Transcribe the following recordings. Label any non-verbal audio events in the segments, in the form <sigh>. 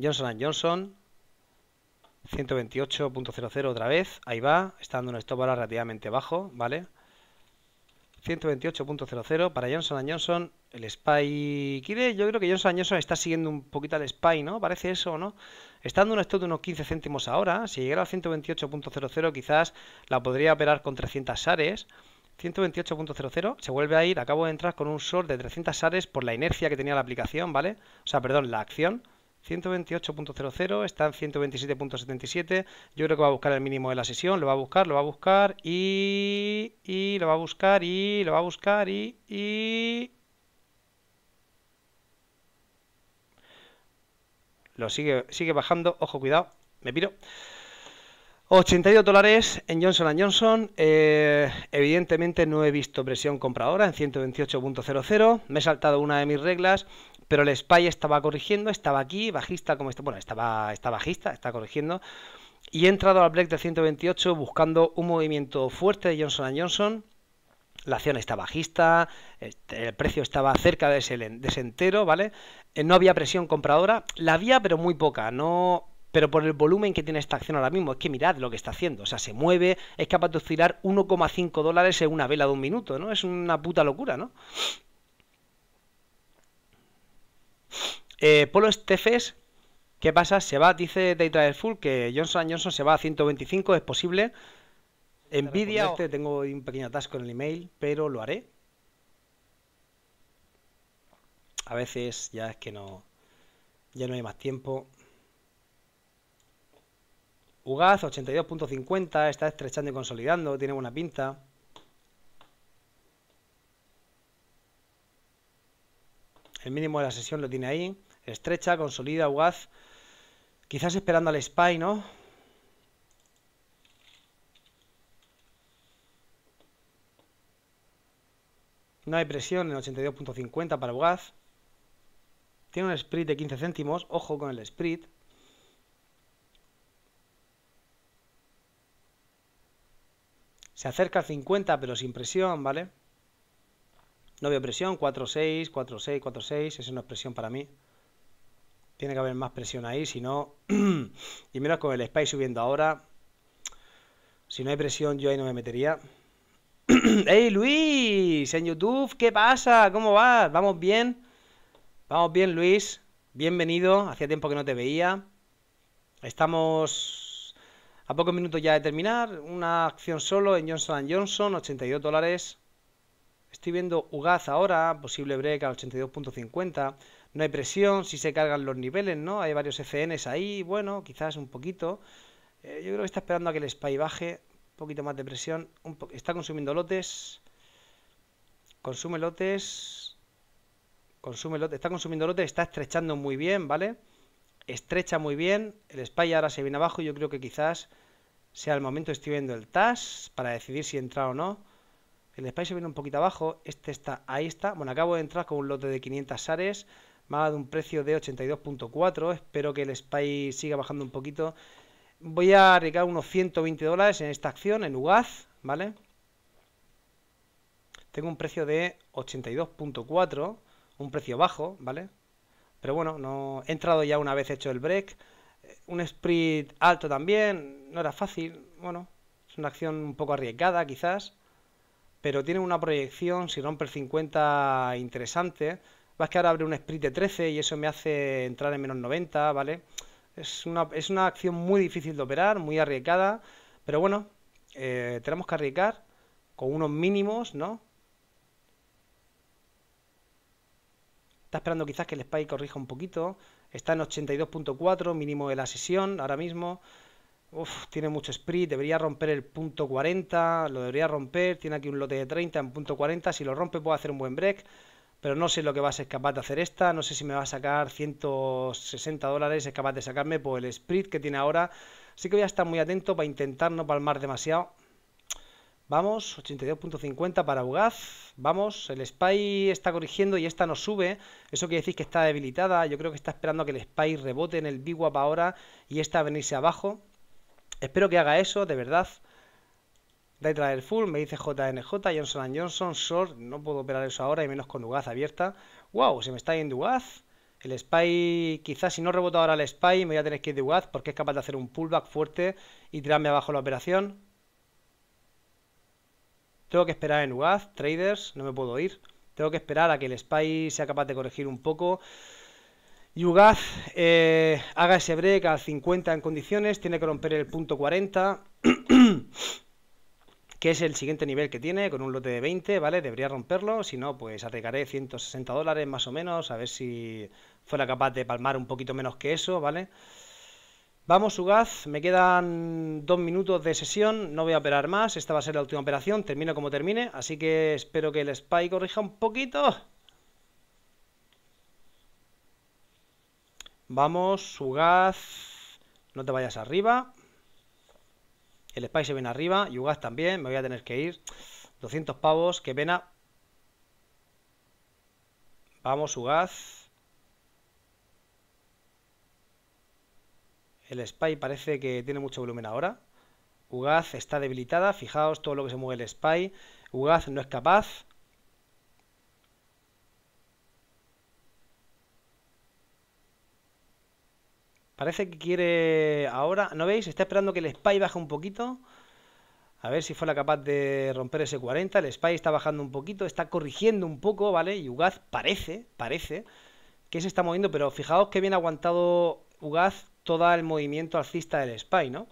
Johnson Johnson, 128.00 otra vez, ahí va, está dando un stop ahora relativamente bajo, ¿vale? 128.00 para Johnson Johnson, el SPY quiere, yo creo que Johnson Johnson está siguiendo un poquito al SPY, ¿no? Parece eso, ¿no? Está dando un stop de unos 15 céntimos ahora, si llegara a 128.00 quizás la podría operar con 300 shares. 128.00 se vuelve a ir, acabo de entrar con un short de 300 shares por la inercia que tenía la aplicación, ¿vale? O sea, perdón, la acción. 128.00, está en 127.77. Yo creo que va a buscar el mínimo de la sesión, lo va a buscar, lo va a buscar y. lo va a buscar y. lo va a buscar y. Lo sigue, sigue bajando, ojo, cuidado, me piro. 82 dólares en Johnson Johnson. Eh, evidentemente no he visto presión compradora en 128.00. Me he saltado una de mis reglas pero el Spy estaba corrigiendo, estaba aquí, bajista como está, bueno, estaba, está bajista, está corrigiendo, y he entrado al break de 128 buscando un movimiento fuerte de Johnson Johnson, la acción está bajista, este, el precio estaba cerca de ese, entero, ¿vale? Eh, no había presión compradora, la había pero muy poca, no pero por el volumen que tiene esta acción ahora mismo, es que mirad lo que está haciendo, o sea, se mueve, es capaz de oscilar 1,5 dólares en una vela de un minuto, ¿no? Es una puta locura, ¿no? Eh, Polo Estefes ¿qué pasa? Se va, dice Data Full que Johnson Johnson se va a 125, es posible. Envidia, este, tengo un pequeño atasco en el email, pero lo haré. A veces ya es que no. Ya no hay más tiempo. Ugaz 82.50, está estrechando y consolidando, tiene buena pinta. El mínimo de la sesión lo tiene ahí. Estrecha, consolida, UGAZ. Quizás esperando al spy, ¿no? No hay presión en 82.50 para Ugaz. Tiene un split de 15 céntimos. Ojo con el split. Se acerca al 50, pero sin presión, ¿vale? No veo presión, 4-6, 4-6, 4-6, eso no es presión para mí. Tiene que haber más presión ahí, si no... <clears throat> y menos con el spy subiendo ahora. Si no hay presión, yo ahí no me metería. <clears throat> ¡Ey, Luis! En YouTube, ¿qué pasa? ¿Cómo vas? ¿Vamos bien? Vamos bien, Luis. Bienvenido. Hacía tiempo que no te veía. Estamos a pocos minutos ya de terminar. Una acción solo en Johnson Johnson, 82 dólares. Estoy viendo Ugaz ahora, posible break a 82.50. No hay presión, si se cargan los niveles, ¿no? Hay varios FNs ahí, bueno, quizás un poquito. Eh, yo creo que está esperando a que el spy baje. Un poquito más de presión. está consumiendo lotes. Consume lotes. Consume lotes. Está consumiendo lotes, está estrechando muy bien, ¿vale? Estrecha muy bien. El spy ahora se viene abajo yo creo que quizás sea el momento. Estoy viendo el TAS para decidir si entra o no. El se viene un poquito abajo. Este está, ahí está. Bueno, acabo de entrar con un lote de 500 sares. Me ha dado un precio de 82.4. Espero que el Spy siga bajando un poquito. Voy a arriesgar unos 120 dólares en esta acción, en UGAZ, ¿vale? Tengo un precio de 82.4, un precio bajo, ¿vale? Pero bueno, no he entrado ya una vez hecho el break. Eh, un sprint alto también, no era fácil. Bueno, es una acción un poco arriesgada quizás pero tiene una proyección, si rompe el 50, interesante. Vas que ahora abre un sprint de 13 y eso me hace entrar en menos 90, ¿vale? Es una, acción muy difícil de operar, muy arriesgada, pero bueno, eh, tenemos que arriesgar con unos mínimos, ¿no? Está esperando quizás que el spike corrija un poquito. Está en 82.4, mínimo de la sesión ahora mismo. Uf, tiene mucho sprint, debería romper el punto 40, lo debería romper, tiene aquí un lote de 30 en punto 40, si lo rompe puedo hacer un buen break, pero no sé lo que va a ser capaz de hacer esta, no sé si me va a sacar 160 dólares, es capaz de sacarme por el sprint que tiene ahora, así que voy a estar muy atento para intentar no palmar demasiado. Vamos, 82.50 para Ugaz, Vamos, el Spy está corrigiendo y esta no sube. Eso quiere decir que está debilitada. Yo creo que está esperando a que el Spy rebote en el Big Wap ahora y esta a venirse abajo. Espero que haga eso, de verdad. Detrás del full, me dice JNJ, Johnson Johnson, Short, no puedo operar eso ahora y menos con Dugaz abierta. ¡Wow! Se me está yendo Dugaz. El Spy, quizás si no reboto ahora el Spy, me voy a tener que ir de Dugaz porque es capaz de hacer un pullback fuerte y tirarme abajo la operación. Tengo que esperar en Dugaz, traders, no me puedo ir. Tengo que esperar a que el Spy sea capaz de corregir un poco. Yugaz eh, haga ese break a 50 en condiciones, tiene que romper el punto 40, <clears throat> que es el siguiente nivel que tiene, con un lote de 20, ¿vale? Debería romperlo, si no, pues arreglaré 160 dólares más o menos, a ver si fuera capaz de palmar un poquito menos que eso, ¿vale? Vamos, Ugaz, me quedan dos minutos de sesión, no voy a operar más, esta va a ser la última operación, termino como termine, así que espero que el spy corrija un poquito. Vamos, UGAZ, No te vayas arriba. El Spy se viene arriba. y UGAZ también. Me voy a tener que ir. 200 pavos. Qué pena. Vamos, UGAZ El Spy parece que tiene mucho volumen ahora. Ugaz está debilitada. Fijaos todo lo que se mueve el Spy. Ugaz no es capaz. Parece que quiere ahora... ¿No veis? Está esperando que el Spy baje un poquito. A ver si fuera capaz de romper ese 40. El Spy está bajando un poquito, está corrigiendo un poco, ¿vale? Y Ugaz parece, parece que se está moviendo. Pero fijaos que bien ha aguantado Ugaz todo el movimiento alcista del Spy, ¿no?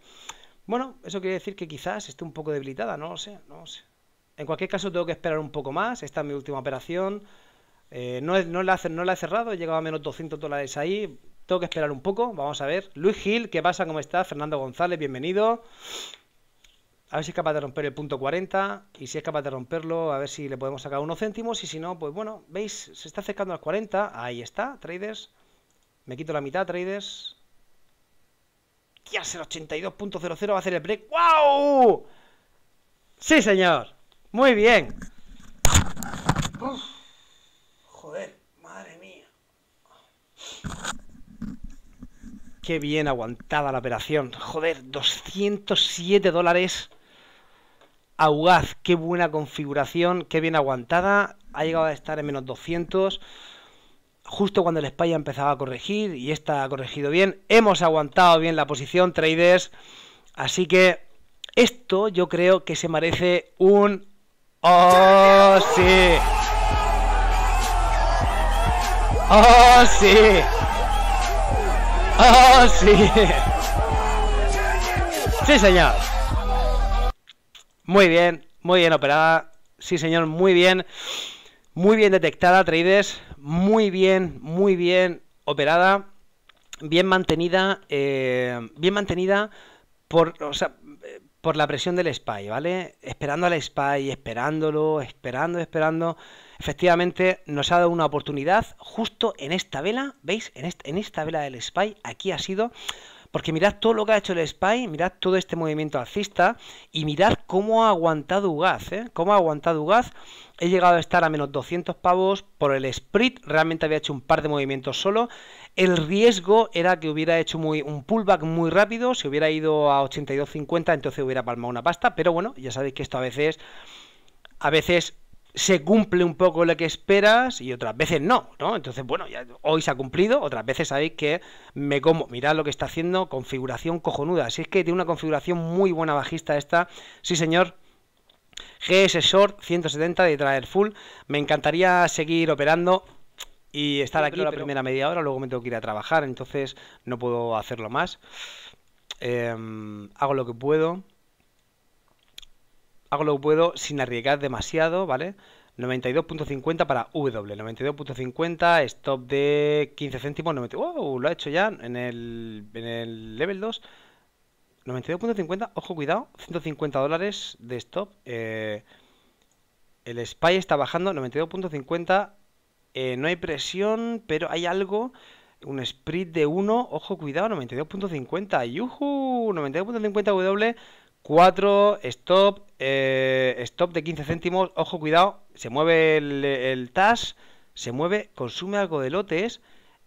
Bueno, eso quiere decir que quizás esté un poco debilitada, no lo sé, no lo sé. En cualquier caso tengo que esperar un poco más, esta es mi última operación. Eh, no, no, la, no la he cerrado, he llegado a menos 200 dólares ahí, tengo que esperar un poco, vamos a ver. Luis Gil, ¿qué pasa? ¿Cómo está? Fernando González, bienvenido. A ver si es capaz de romper el punto 40 y si es capaz de romperlo, a ver si le podemos sacar unos céntimos y si no, pues bueno, veis, se está acercando al 40, ahí está, traders. Me quito la mitad, traders. Ya el 82.00 va a hacer el break. ¡Wow! Sí, señor. Muy bien. joder, madre mía. Qué bien aguantada la operación. Joder, 207 dólares. Augaz, qué buena configuración, qué bien aguantada. Ha llegado a estar en menos 200. Justo cuando el Spy empezaba a corregir y esta ha corregido bien. Hemos aguantado bien la posición, traders. Así que esto yo creo que se merece un... ¡Oh, sí! ¡Oh, sí! ¡Ah, sí! ¡Sí, señor! Muy bien, muy bien operada. Sí, señor, muy bien. Muy bien detectada, Traides, Muy bien, muy bien operada. Bien mantenida. Eh, bien mantenida. Por, o sea, por la presión del Spy, ¿vale? Esperando al Spy, esperándolo, esperando, esperando. Efectivamente, nos ha dado una oportunidad justo en esta vela, ¿veis? En, esta vela del Spy, aquí ha sido... Porque mirad todo lo que ha hecho el Spy, mirad todo este movimiento alcista y mirad cómo ha aguantado Ugaz, ¿eh? Cómo ha aguantado Ugaz. He llegado a estar a menos 200 pavos por el sprint, realmente había hecho un par de movimientos solo. El riesgo era que hubiera hecho un pullback muy rápido, si hubiera ido a 82.50 entonces hubiera palmado una pasta, pero bueno, ya sabéis que esto a veces, a veces se cumple un poco lo que esperas y otras veces no, ¿no? Entonces, bueno, hoy se ha cumplido, otras veces sabéis que me como. Mirad lo que está haciendo, configuración cojonuda. así es que tiene una configuración muy buena bajista esta, sí señor. GS Short 170 de trader Full. Me encantaría seguir operando y estar aquí la primera media hora, luego me tengo que ir a trabajar, entonces no puedo hacerlo más. Em, hago lo que puedo. Hago lo que puedo sin arriesgar demasiado, ¿vale? 92.50 para W, 92.50, stop de 15 céntimos, no lo ha hecho ya en el, en el level 2. 92.50, ojo, cuidado, 150 dólares de stop. Eh, el spy está bajando, 92.50 eh, no hay presión, pero hay algo. Un sprint de 1. Ojo, cuidado, 92.50. ¡Yuhu! 92.50 W. 4, stop, eh, stop de 15 céntimos. Ojo, cuidado, se mueve el, el TAS, se mueve, consume algo de lotes,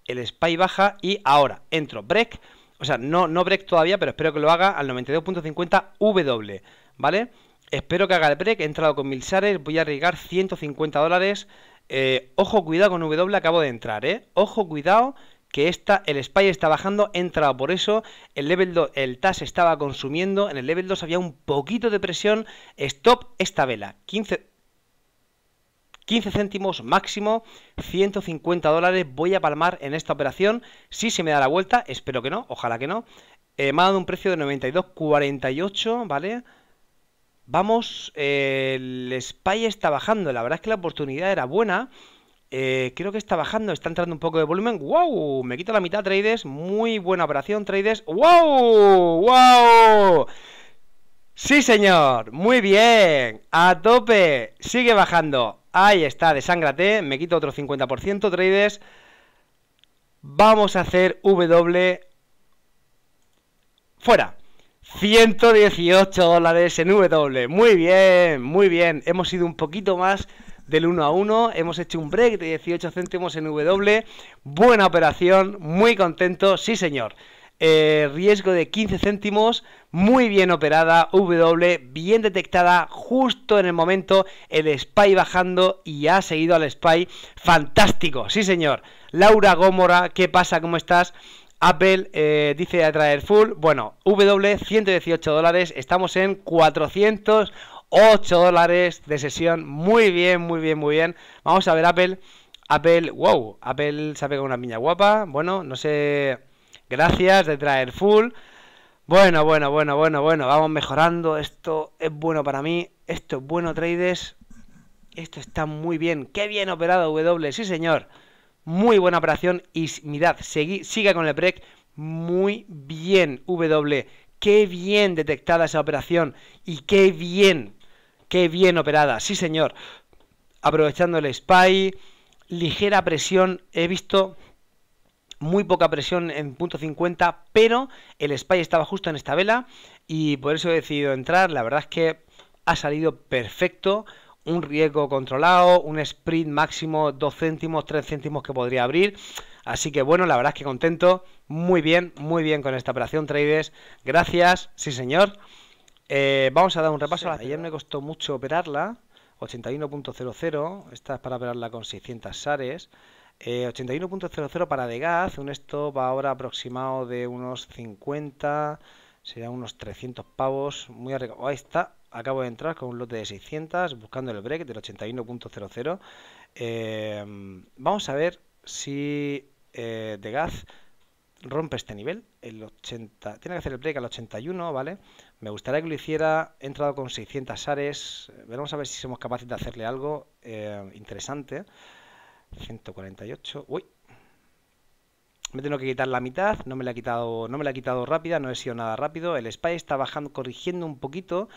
el spy baja y ahora entro, break. O sea, no, no break todavía, pero espero que lo haga al 92.50 W, ¿vale? Espero que haga el break, he entrado con mil shares, voy a arriesgar 150 dólares. Eh, ojo, cuidado con W, acabo de entrar, ¿eh? Ojo, cuidado que esta, el spy está bajando, entra por eso, el level 2, el TAS estaba consumiendo, en el level 2 había un poquito de presión, stop esta vela, 15, 15 céntimos máximo, 150 dólares, voy a palmar en esta operación, si se me da la vuelta, espero que no, ojalá que no, eh, me ha dado un precio de 92,48, ¿vale? vale Vamos, eh, el Spy está bajando. La verdad es que la oportunidad era buena. Eh, creo que está bajando, está entrando un poco de volumen. ¡Wow! Me quito la mitad, traders. Muy buena operación, traders. ¡Wow! ¡Wow! Sí, señor. Muy bien. A tope. Sigue bajando. Ahí está, desángrate. Me quito otro 50%, traders. Vamos a hacer W. Fuera. 118 dólares en W. Muy bien, muy bien. Hemos ido un poquito más del 1 a 1. Hemos hecho un break de 18 céntimos en W. Buena operación, muy contento, sí señor. Eh, riesgo de 15 céntimos, muy bien operada, W bien detectada, justo en el momento, el Spy bajando y ha seguido al Spy, fantástico, sí señor. Laura Gómora, ¿qué pasa? ¿Cómo estás? Apple eh, dice dice traer full. Bueno, W 118 dólares. Estamos en 408 dólares de sesión. Muy bien, muy bien, muy bien. Vamos a ver Apple. Apple, wow. Apple se ha pegado una piña guapa. Bueno, no sé. Gracias de traer full. Bueno, bueno, bueno, bueno, bueno. Vamos mejorando. Esto es bueno para mí. Esto es bueno, traders. Esto está muy bien. Qué bien operado W. Sí, señor muy buena operación y mirad, sigue con el break, muy bien W, qué bien detectada esa operación y qué bien, qué bien operada, sí señor, aprovechando el spy, ligera presión, he visto muy poca presión en punto 50, pero el spy estaba justo en esta vela y por eso he decidido entrar, la verdad es que ha salido perfecto, un riesgo controlado, un sprint máximo 2 céntimos, 3 céntimos que podría abrir. Así que bueno, la verdad es que contento, muy bien, muy bien con esta operación traders. Gracias, sí señor. Eh, vamos a dar un repaso. Ayer me costó mucho operarla, 81.00, esta es para operarla con 600 SARES. 81.00 eh, para gas un stop ahora aproximado de unos 50, Serían unos 300 pavos. Muy Ahí está, acabo de entrar con un lote de 600 buscando el break del 81.00. Em, vamos a ver si eh, de gas rompe este nivel. El 80, tiene que hacer el break al 81, ¿vale? Me gustaría que lo hiciera. He entrado con 600 ares. Vamos a ver si somos capaces de hacerle algo eh, interesante. 148. Uy. Me tengo que quitar la mitad, no me la he quitado, no me la he quitado rápida, no he sido nada rápido. El spy está bajando, corrigiendo un poquito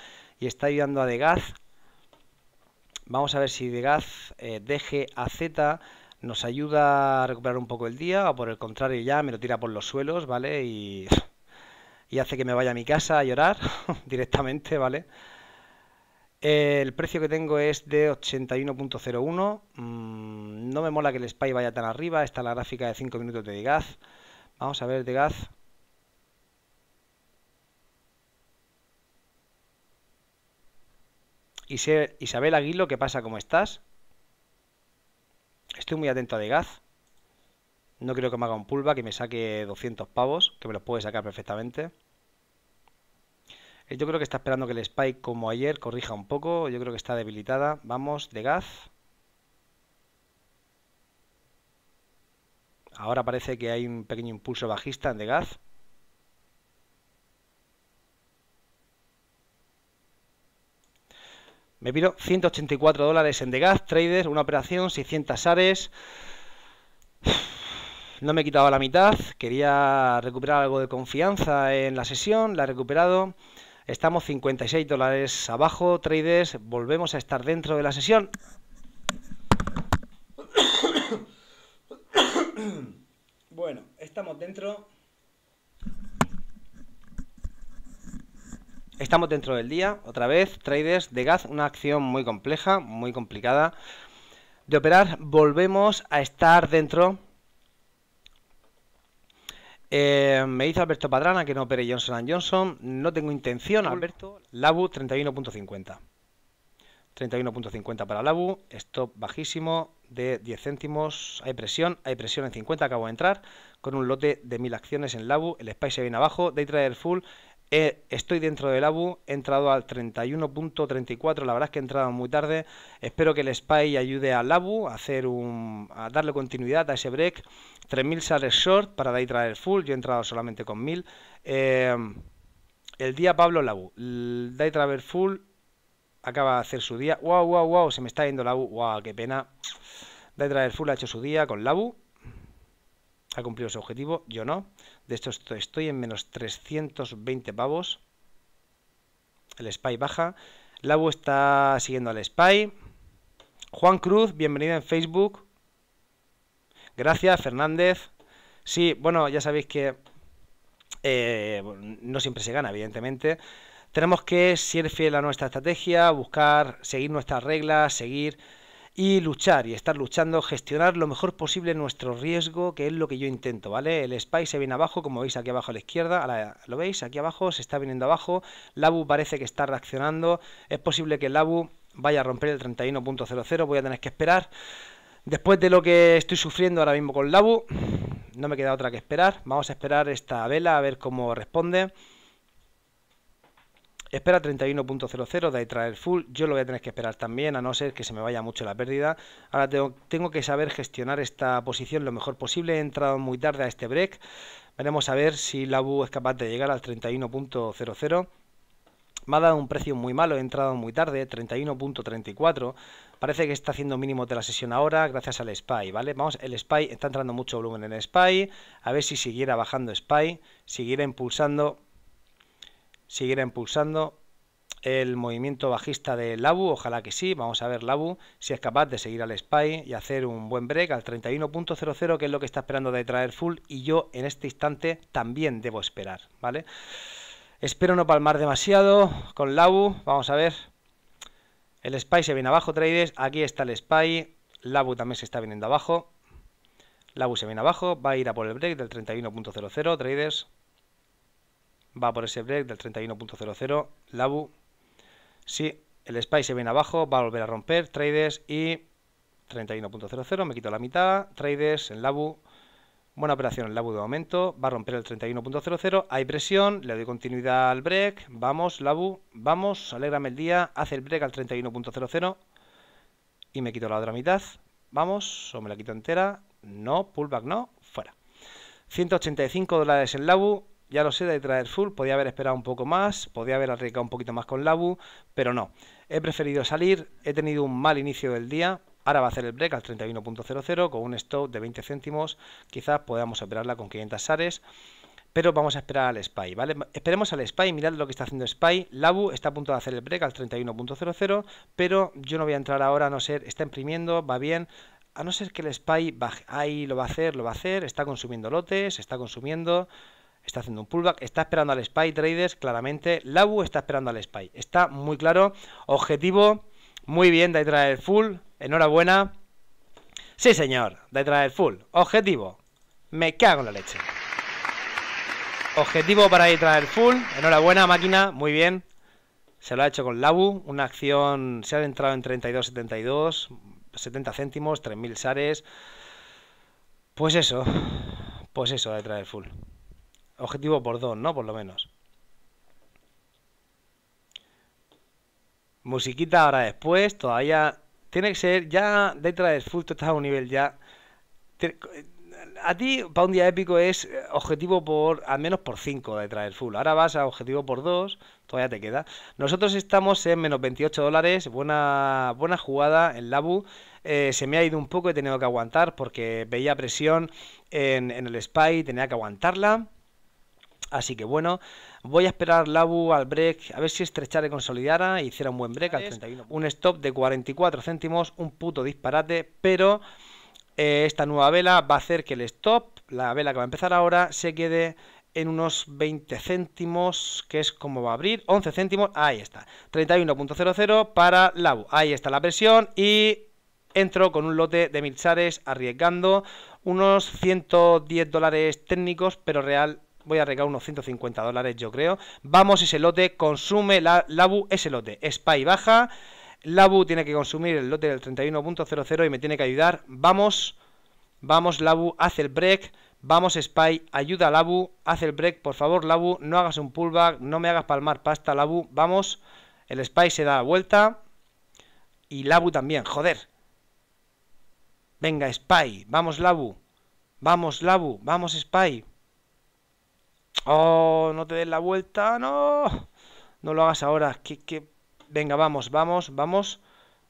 y está ayudando a Degaz. Vamos a ver si Degaz, eh, a Z nos ayuda a recuperar un poco el día o por el contrario ya me lo tira por los suelos, ¿vale? Y, hace que me vaya a mi casa a llorar <laughs> directamente, ¿vale? El precio que tengo es de 81.01. Mm, no me mola que el spy vaya tan arriba. Está la gráfica de 5 minutos de Degaz. Vamos a ver Degaz. Isabel Aguilo, ¿qué pasa? ¿Cómo estás? Estoy muy atento a Degaz. No creo que me haga un pulva que me saque 200 pavos, que me los puede sacar perfectamente. Eh, yo creo que está esperando que el Spike, como ayer, corrija un poco. Yo creo que está debilitada. Vamos, de Degaz. Ahora parece que hay un pequeño impulso bajista en Degaz. Me pido 184 dólares en de Gas traders una operación, 600 ares. <sighs> No me he quitado la mitad, quería recuperar algo de confianza en la sesión, la he recuperado. Estamos 56 dólares abajo, traders, volvemos a estar dentro de la sesión. <coughs> Bueno, estamos dentro. Estamos dentro del día, otra vez, traders de gas, una acción muy compleja, muy complicada de operar. Volvemos a estar dentro. Eh, me dice Alberto Padrana que no opere Johnson Johnson. No tengo intención, Alberto. Labu 31.50. 31.50 para Labu. Stop bajísimo de 10 céntimos. Hay presión, hay presión en 50. Acabo de entrar con un lote de 1000 acciones en Labu. El Spice se viene abajo. Day Trader Full eh, estoy dentro del ABU, he entrado al 31.34, la verdad es que he entrado muy tarde. Espero que el SPY ayude al ABU a, hacer un, a darle continuidad a ese break. 3.000 sales short para de full, yo he entrado solamente con 1.000. Eh, el día Pablo Labu, Day Travel Full acaba de hacer su día. ¡Wow, wow, wow! Se me está yendo Labu. ¡Wow, qué pena! Day Full ha hecho su día con Labu. Ha cumplido su objetivo, yo no. De esto estoy en menos 320 pavos. El Spy baja. Labu está siguiendo al Spy. Juan Cruz, bienvenido en Facebook. Gracias, Fernández. Sí, bueno, ya sabéis que eh, no siempre se gana, evidentemente. Tenemos que ser fiel a nuestra estrategia, buscar, seguir nuestras reglas, seguir y luchar y estar luchando, gestionar lo mejor posible nuestro riesgo, que es lo que yo intento, ¿vale? El spy se viene abajo, como veis aquí abajo a la izquierda, lo veis aquí abajo, se está viniendo abajo, Labu parece que está reaccionando, es posible que Labu vaya a romper el 31.00, voy a tener que esperar. Después de lo que estoy sufriendo ahora mismo con Labu, no me queda otra que esperar. Vamos a esperar esta vela a ver cómo responde. Espera 31.00 de el full. Yo lo voy a tener que esperar también, a no ser que se me vaya mucho la pérdida. Ahora tengo, que saber gestionar esta posición lo mejor posible. He entrado muy tarde a este break. Veremos a ver si la BU es capaz de llegar al 31.00. Me ha dado un precio muy malo, he entrado muy tarde, 31.34. Parece que está haciendo mínimo de la sesión ahora gracias al SPY, ¿vale? Vamos, el SPY está entrando mucho volumen en SPY. A ver si siguiera bajando SPY, siguiera impulsando seguirá impulsando el movimiento bajista de Labu, ojalá que sí, vamos a ver Labu si es capaz de seguir al Spy y hacer un buen break al 31.00 que es lo que está esperando de traer Full y yo en este instante también debo esperar, ¿vale? Espero no palmar demasiado con Labu, vamos a ver. El Spy se viene abajo, traders, aquí está el Spy, Labu también se está viniendo abajo. Labu se viene abajo, va a ir a por el break del 31.00, traders va por ese break del 31.00, Labu. Sí, el spy se viene abajo, va a volver a romper, TRADERS y 31.00, me quito la mitad, TRADERS en Labu. Buena operación en Labu de momento, va a romper el 31.00, hay presión, le doy continuidad al break, vamos Labu, vamos, alégrame el día, hace el break al 31.00 y me quito la otra mitad, vamos, o me la quito entera, no, pullback no, fuera. 185 dólares en Labu, ya lo sé de traer full, podía haber esperado un poco más, podía haber arriesgado un poquito más con Labu, pero no. He preferido salir, he tenido un mal inicio del día, Ahora va a hacer el break al 31.00 con un stop de 20 céntimos. Quizás podamos operarla con 500 SARES. Pero vamos a esperar al SPY, ¿vale? Esperemos al SPY, mirad lo que está haciendo SPY. Labu está a punto de hacer el break al 31.00, pero yo no voy a entrar ahora, a no ser, está imprimiendo, va bien. A no ser que el SPY ahí lo va a hacer, lo va a hacer, está consumiendo lotes, está consumiendo, Está haciendo un pullback, está esperando al SPY, traders, claramente. Labu está esperando al SPY. Está muy claro. Objetivo, muy bien, de traer full. Enhorabuena. Sí, señor, de traer full. Objetivo, me cago en la leche. Objetivo para ir traer full. Enhorabuena, máquina, muy bien. Se lo ha hecho con Labu. Una acción, se ha entrado en 32,72, 70 céntimos, 3.000 sares. Pues eso, pues eso de traer full objetivo por dos, ¿no? Por lo menos. Musiquita ahora después, todavía... Tiene que ser, ya detrás del full tú estás a un nivel ya... Eh, a ti, para un día épico, es eh, objetivo por, al menos por 5 detrás del full. Ahora vas a objetivo por 2, todavía te queda. Nosotros estamos en menos 28 dólares, buena, buena jugada en Labu. Eh, se me ha ido un poco, he tenido que aguantar porque veía presión en, en el spy, tenía que aguantarla. Así que bueno, voy a esperar Labu al break, a ver si estrechara y consolidara y hiciera un buen break al 31. Un stop de 44 céntimos, un puto disparate, pero eh, esta nueva vela va a hacer que el stop, la vela que va a empezar ahora, se quede en unos 20 céntimos, que es como va a abrir, 11 céntimos, ahí está, 31.00 para Labu, ahí está la presión y entro con un lote de mil chares arriesgando unos 110 dólares técnicos, pero real Voy a regalar unos 150 dólares, yo creo. Vamos ese lote, consume la, Labu ese lote. Spy baja. Labu tiene que consumir el lote del 31.00 y me tiene que ayudar. Vamos, vamos, Labu, haz el break. Vamos, Spy, ayuda Labu, haz el break. Por favor, Labu, no hagas un pullback, no me hagas palmar pasta, Labu. Vamos, el Spy se da la vuelta. Y Labu también, joder. Venga, Spy, vamos, Labu. Vamos, Labu, vamos, Spy. Oh, no te des la vuelta, no. No lo hagas ahora. Que, que... Venga, vamos, vamos, vamos.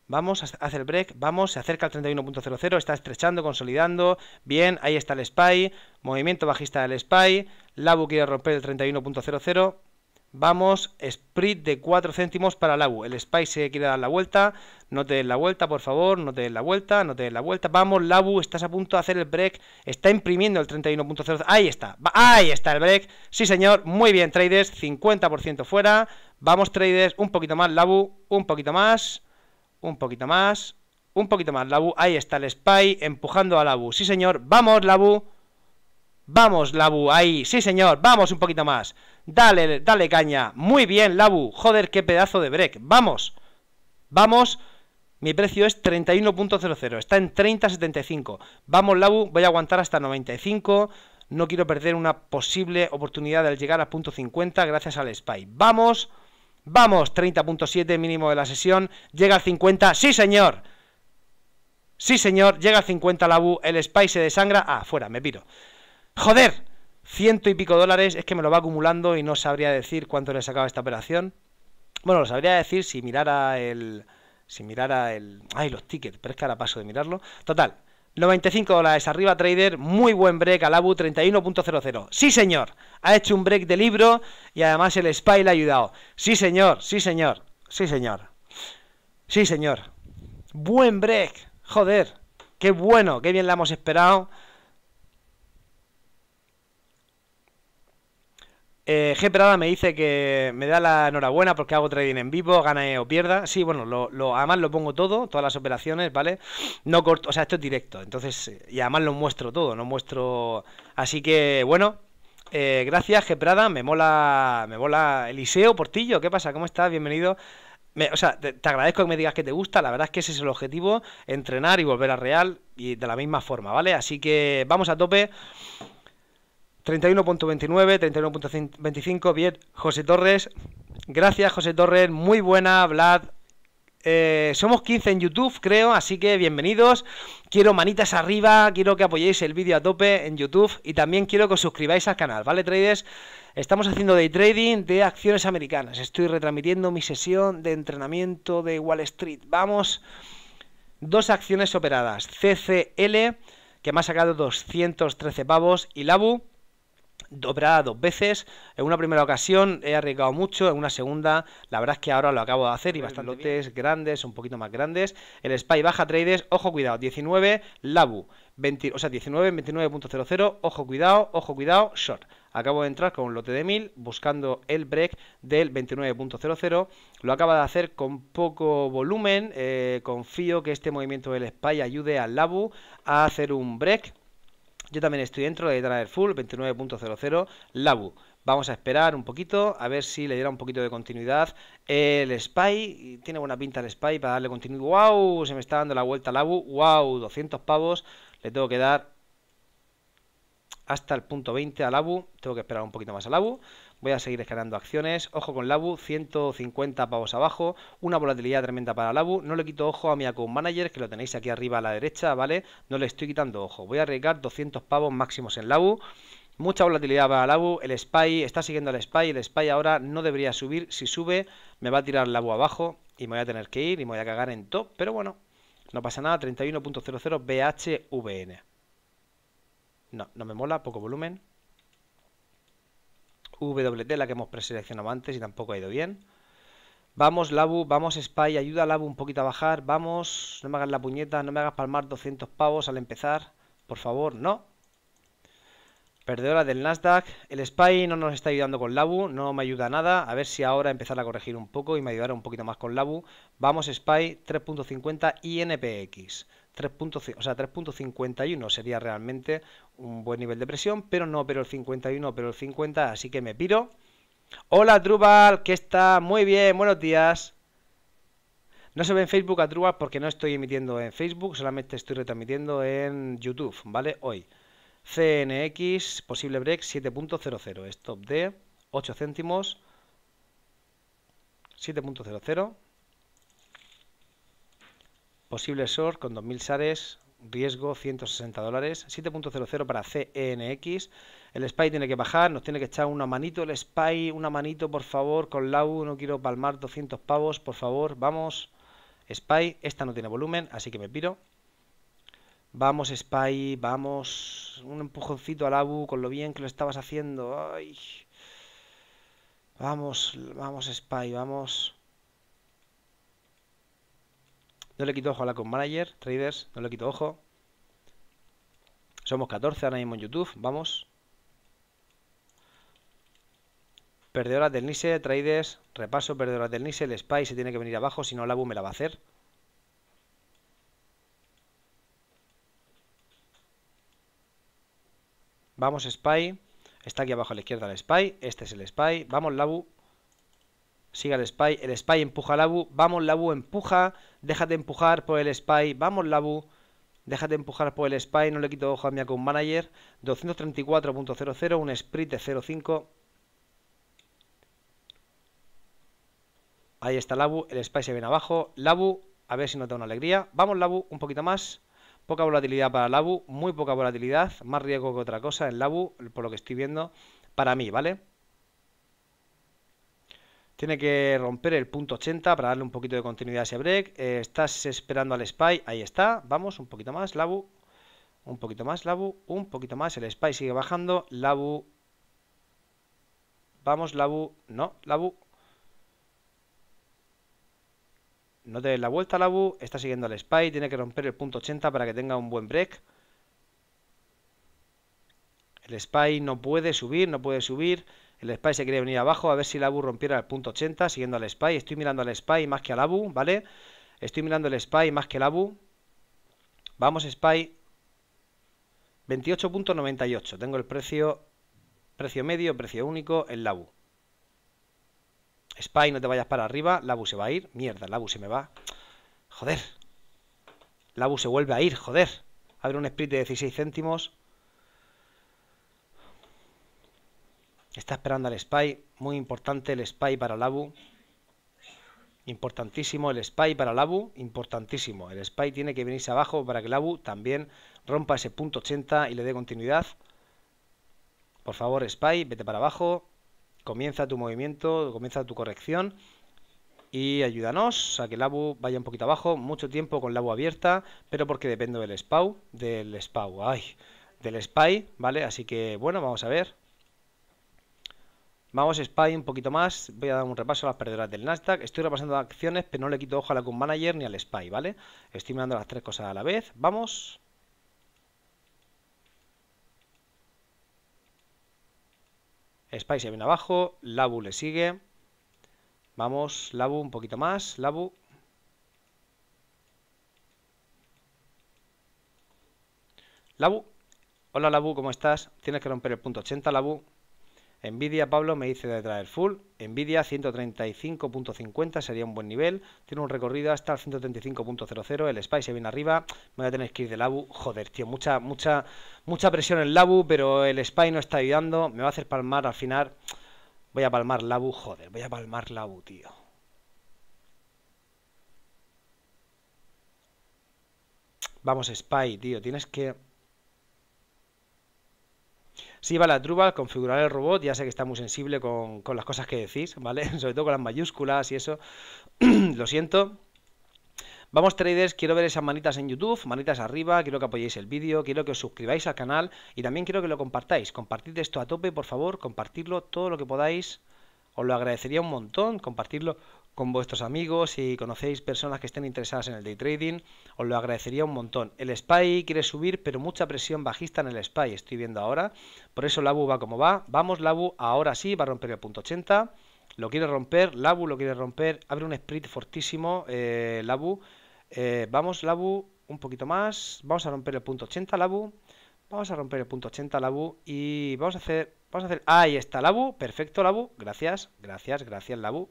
Vamos, hace el break, vamos, se acerca al 31.00, está estrechando, consolidando, bien, ahí está el spy, movimiento bajista del spy, Labu quiere romper el 31.00, Vamos, sprint de 4 céntimos para Labu El Spy se quiere dar la vuelta. No te des la vuelta, por favor. No te des la vuelta, no te la vuelta. Vamos, Labu, estás a punto de hacer el break. Está imprimiendo el 31.0. Ahí está. Ahí está el break. Sí, señor. Muy bien, traders. 50% fuera. Vamos, traders. Un poquito más, Labu. Un poquito más. Un poquito más. Un poquito más, Labu. Ahí está el Spy empujando a Labu. Sí, señor. Vamos, Labu. Vamos, Labu. Ahí. Sí, señor. Vamos un poquito más. Dale, dale caña. Muy bien, Labu. Joder, qué pedazo de break. Vamos. Vamos. Mi precio es 31.00. Está en 30.75. Vamos, Labu. Voy a aguantar hasta 95. No quiero perder una posible oportunidad al llegar a punto 50 gracias al spy. Vamos. Vamos. 30.7 mínimo de la sesión. Llega al 50. Sí, señor. Sí, señor. Llega al 50 Labu. El spy se desangra. Ah, fuera. Me piro. Joder ciento y pico dólares, es que me lo va acumulando y no sabría decir cuánto le sacaba esta operación. Bueno, lo sabría decir si mirara el... Si mirara el... Ay, los tickets, pero es que ahora paso de mirarlo. Total, 95 dólares arriba trader, muy buen break al ABU 31.00. Sí señor, ha hecho un break de libro y además el SPY le ha ayudado. Sí señor, sí señor, sí señor. Sí señor. Buen break, joder. Qué bueno, qué bien la hemos esperado. Eh, G. Prada me dice que me da la enhorabuena porque hago trading en vivo, gane o pierda. Sí, bueno, lo, lo, además lo pongo todo, todas las operaciones, ¿vale? No corto, o sea, esto es directo, entonces, eh, y además lo muestro todo, no muestro. Así que, bueno, eh, gracias, G. Prada, me mola, me mola. Eliseo Portillo, ¿qué pasa? ¿Cómo estás? Bienvenido. o sea, te, te, agradezco que me digas que te gusta, la verdad es que ese es el objetivo, entrenar y volver a Real y de la misma forma, ¿vale? Así que vamos a tope. 31.29, 31.25, bien, José Torres. Gracias, José Torres. Muy buena, Vlad. Eh, somos 15 en YouTube, creo, así que bienvenidos. Quiero manitas arriba, quiero que apoyéis el vídeo a tope en YouTube y también quiero que os suscribáis al canal, ¿vale, traders? Estamos haciendo day trading de acciones americanas. Estoy retransmitiendo mi sesión de entrenamiento de Wall Street. Vamos, dos acciones operadas: CCL, que me ha sacado 213 pavos, y Labu Dobrada dos veces. En una primera ocasión he arriesgado mucho, en una segunda, la verdad es que ahora lo acabo de hacer y estar lotes grandes, un poquito más grandes. El Spy baja trades, ojo cuidado, 19, Labu, o sea, 19 29.00, ojo cuidado, ojo cuidado, short. Acabo de entrar con un lote de 1000 buscando el break del 29.00. Lo acaba de hacer con poco volumen. Eh, confío que este movimiento del Spy ayude al Labu a hacer un break yo también estoy dentro de Trader Full 29.00 Labu. Vamos a esperar un poquito, a ver si le diera un poquito de continuidad el Spy. Tiene buena pinta el Spy para darle continuidad. ¡Wow! Se me está dando la vuelta al ¡Wow! 200 pavos. Le tengo que dar hasta el punto 20 al Labu, Tengo que esperar un poquito más al Labu. Voy a seguir escalando acciones. Ojo con Labu, 150 pavos abajo. Una volatilidad tremenda para Labu. No le quito ojo a mi account manager, que lo tenéis aquí arriba a la derecha, ¿vale? No le estoy quitando ojo. Voy a arriesgar 200 pavos máximos en Labu. Mucha volatilidad para Labu, el SPY está siguiendo al SPY, el SPY ahora no debería subir, si sube me va a tirar Labu abajo y me voy a tener que ir y me voy a cagar en top, pero bueno, no pasa nada, 31.00 BHVN. No, no me mola, poco volumen. WT, la que hemos preseleccionado antes y tampoco ha ido bien. Vamos, Labu, vamos, Spy, ayuda a Labu un poquito a bajar. Vamos, no me hagas la puñeta, no me hagas palmar 200 pavos al empezar. Por favor, no. Perdedora del Nasdaq. El Spy no nos está ayudando con Labu, no me ayuda nada. A ver si ahora empezar a corregir un poco y me ayudará un poquito más con Labu. Vamos, Spy, 3.50 INPX. 3.5, o sea, 3.51 sería realmente un buen nivel de presión, pero no pero el 51, pero el 50, así que me piro. Hola Trubal, que está muy bien, buenos días. No se ve en Facebook a Trubal porque no estoy emitiendo en Facebook, solamente estoy retransmitiendo en YouTube, ¿vale? Hoy. CNX, posible break 7.00, stop de 8 céntimos, 7.00. Posible short con 2.000 Sares. riesgo 160 dólares, 7.00 para CNX, e El SPY tiene que bajar, nos tiene que echar una manito el SPY, una manito por favor con la U, no quiero palmar 200 pavos, por favor, vamos. SPY, esta no tiene volumen, así que me piro. Vamos SPY, vamos. Un empujoncito al U con lo bien que lo estabas haciendo. Ay. Vamos, vamos SPY, vamos. No le quito ojo a la con manager, traders, no le quito ojo. Somos 14 ahora mismo en YouTube, vamos. Perdedoras del Nise, traders, repaso, perdedoras del Nise, el spy se tiene que venir abajo, si no la bu me la va a hacer. Vamos Spy, está aquí abajo a la izquierda el Spy, este es el Spy, vamos Labu, Siga el Spy. El Spy empuja a Labu. Vamos, Labu, empuja. Déjate empujar por el Spy. Vamos, Labu. Déjate empujar por el Spy. No le quito ojo a mi account manager. 234.00. Un sprint 05. Ahí está Labu. El Spy se viene abajo. Labu. A ver si nos da una alegría. Vamos, Labu. Un poquito más. Poca volatilidad para Labu. Muy poca volatilidad. Más riesgo que otra cosa en Labu. Por lo que estoy viendo. Para mí, ¿vale? Tiene que romper el punto 80 para darle un poquito de continuidad a ese break. Eh, estás esperando al Spy. Ahí está. Vamos, un poquito más. Labu. Un poquito más. Labu. Un poquito más. El Spy sigue bajando. Labu. Vamos, Labu. No, Labu. No te des la vuelta, Labu. Está siguiendo al Spy. Tiene que romper el punto 80 para que tenga un buen break. El Spy no puede subir, no puede subir. El Spy se quería venir abajo, a ver si la Abu rompiera el punto 80, siguiendo al Spy. Estoy mirando al Spy más que al Abu, ¿vale? Estoy mirando el Spy más que el Abu. Vamos, Spy. 28.98. Tengo el precio, precio medio, precio único, el Labu. Spy, no te vayas para arriba. Labu se va a ir. Mierda, Abu se me va. Joder. Labu se vuelve a ir, joder. Abre un split de 16 céntimos. Está esperando al spy. Muy importante el spy para Labu. Importantísimo el spy para Labu. Importantísimo. El spy tiene que venirse abajo para que Labu también rompa ese punto 80 y le dé continuidad. Por favor, spy, vete para abajo. Comienza tu movimiento, comienza tu corrección. Y ayúdanos a que Labu vaya un poquito abajo. Mucho tiempo con Labu abierta, pero porque dependo del spau, Del Spaw, ay. Del spy, ¿vale? Así que, bueno, vamos a ver. Vamos, SPY un poquito más. Voy a dar un repaso a las perdedoras del Nasdaq. Estoy repasando acciones, pero no le quito ojo a la Con Manager ni al SPY, ¿vale? Estoy mirando las tres cosas a la vez. Vamos. SPY se viene abajo. Labu le sigue. Vamos, Labu un poquito más. Labu. Labu. Hola Labu, ¿cómo estás? Tienes que romper el punto 80, Labu. Nvidia, Pablo, me dice de traer full. Nvidia 135.50 sería un buen nivel. Tiene un recorrido hasta el 135.00. El Spy se viene arriba. Me voy a tener que ir de Labu. Joder, tío, mucha, mucha, mucha presión en Labu, pero el Spy no está ayudando. Me va a hacer palmar al final. Voy a palmar Labu, joder, voy a palmar Labu, tío. Vamos, Spy, tío, tienes que... Si va la truba, configurar el robot, ya sé que está muy sensible con, las cosas que decís, ¿vale? <laughs> Sobre todo con las mayúsculas y eso. <clears throat> Lo siento. Vamos traders, quiero ver esas manitas en YouTube, manitas arriba, quiero que apoyéis el vídeo, quiero que os suscribáis al canal y también quiero que lo compartáis. Compartid esto a tope, por favor, compartidlo todo lo que podáis. Os lo agradecería un montón, compartirlo con vuestros amigos, si conocéis personas que estén interesadas en el day trading, os lo agradecería un montón. El SPY quiere subir, pero mucha presión bajista en el SPY, estoy viendo ahora. Por eso Labu va como va. Vamos, Labu, ahora sí, va a romper el punto 80. Lo quiere romper, Labu lo quiere romper. Abre un split fortísimo, eh, Labu. Eh, vamos, Labu, un poquito más. Vamos a romper el punto 80, Labu. Vamos a romper el punto 80, Labu. Y vamos a hacer... Vamos a hacer... Ahí está, Labu. Perfecto, Labu. Gracias, gracias, gracias, Labu.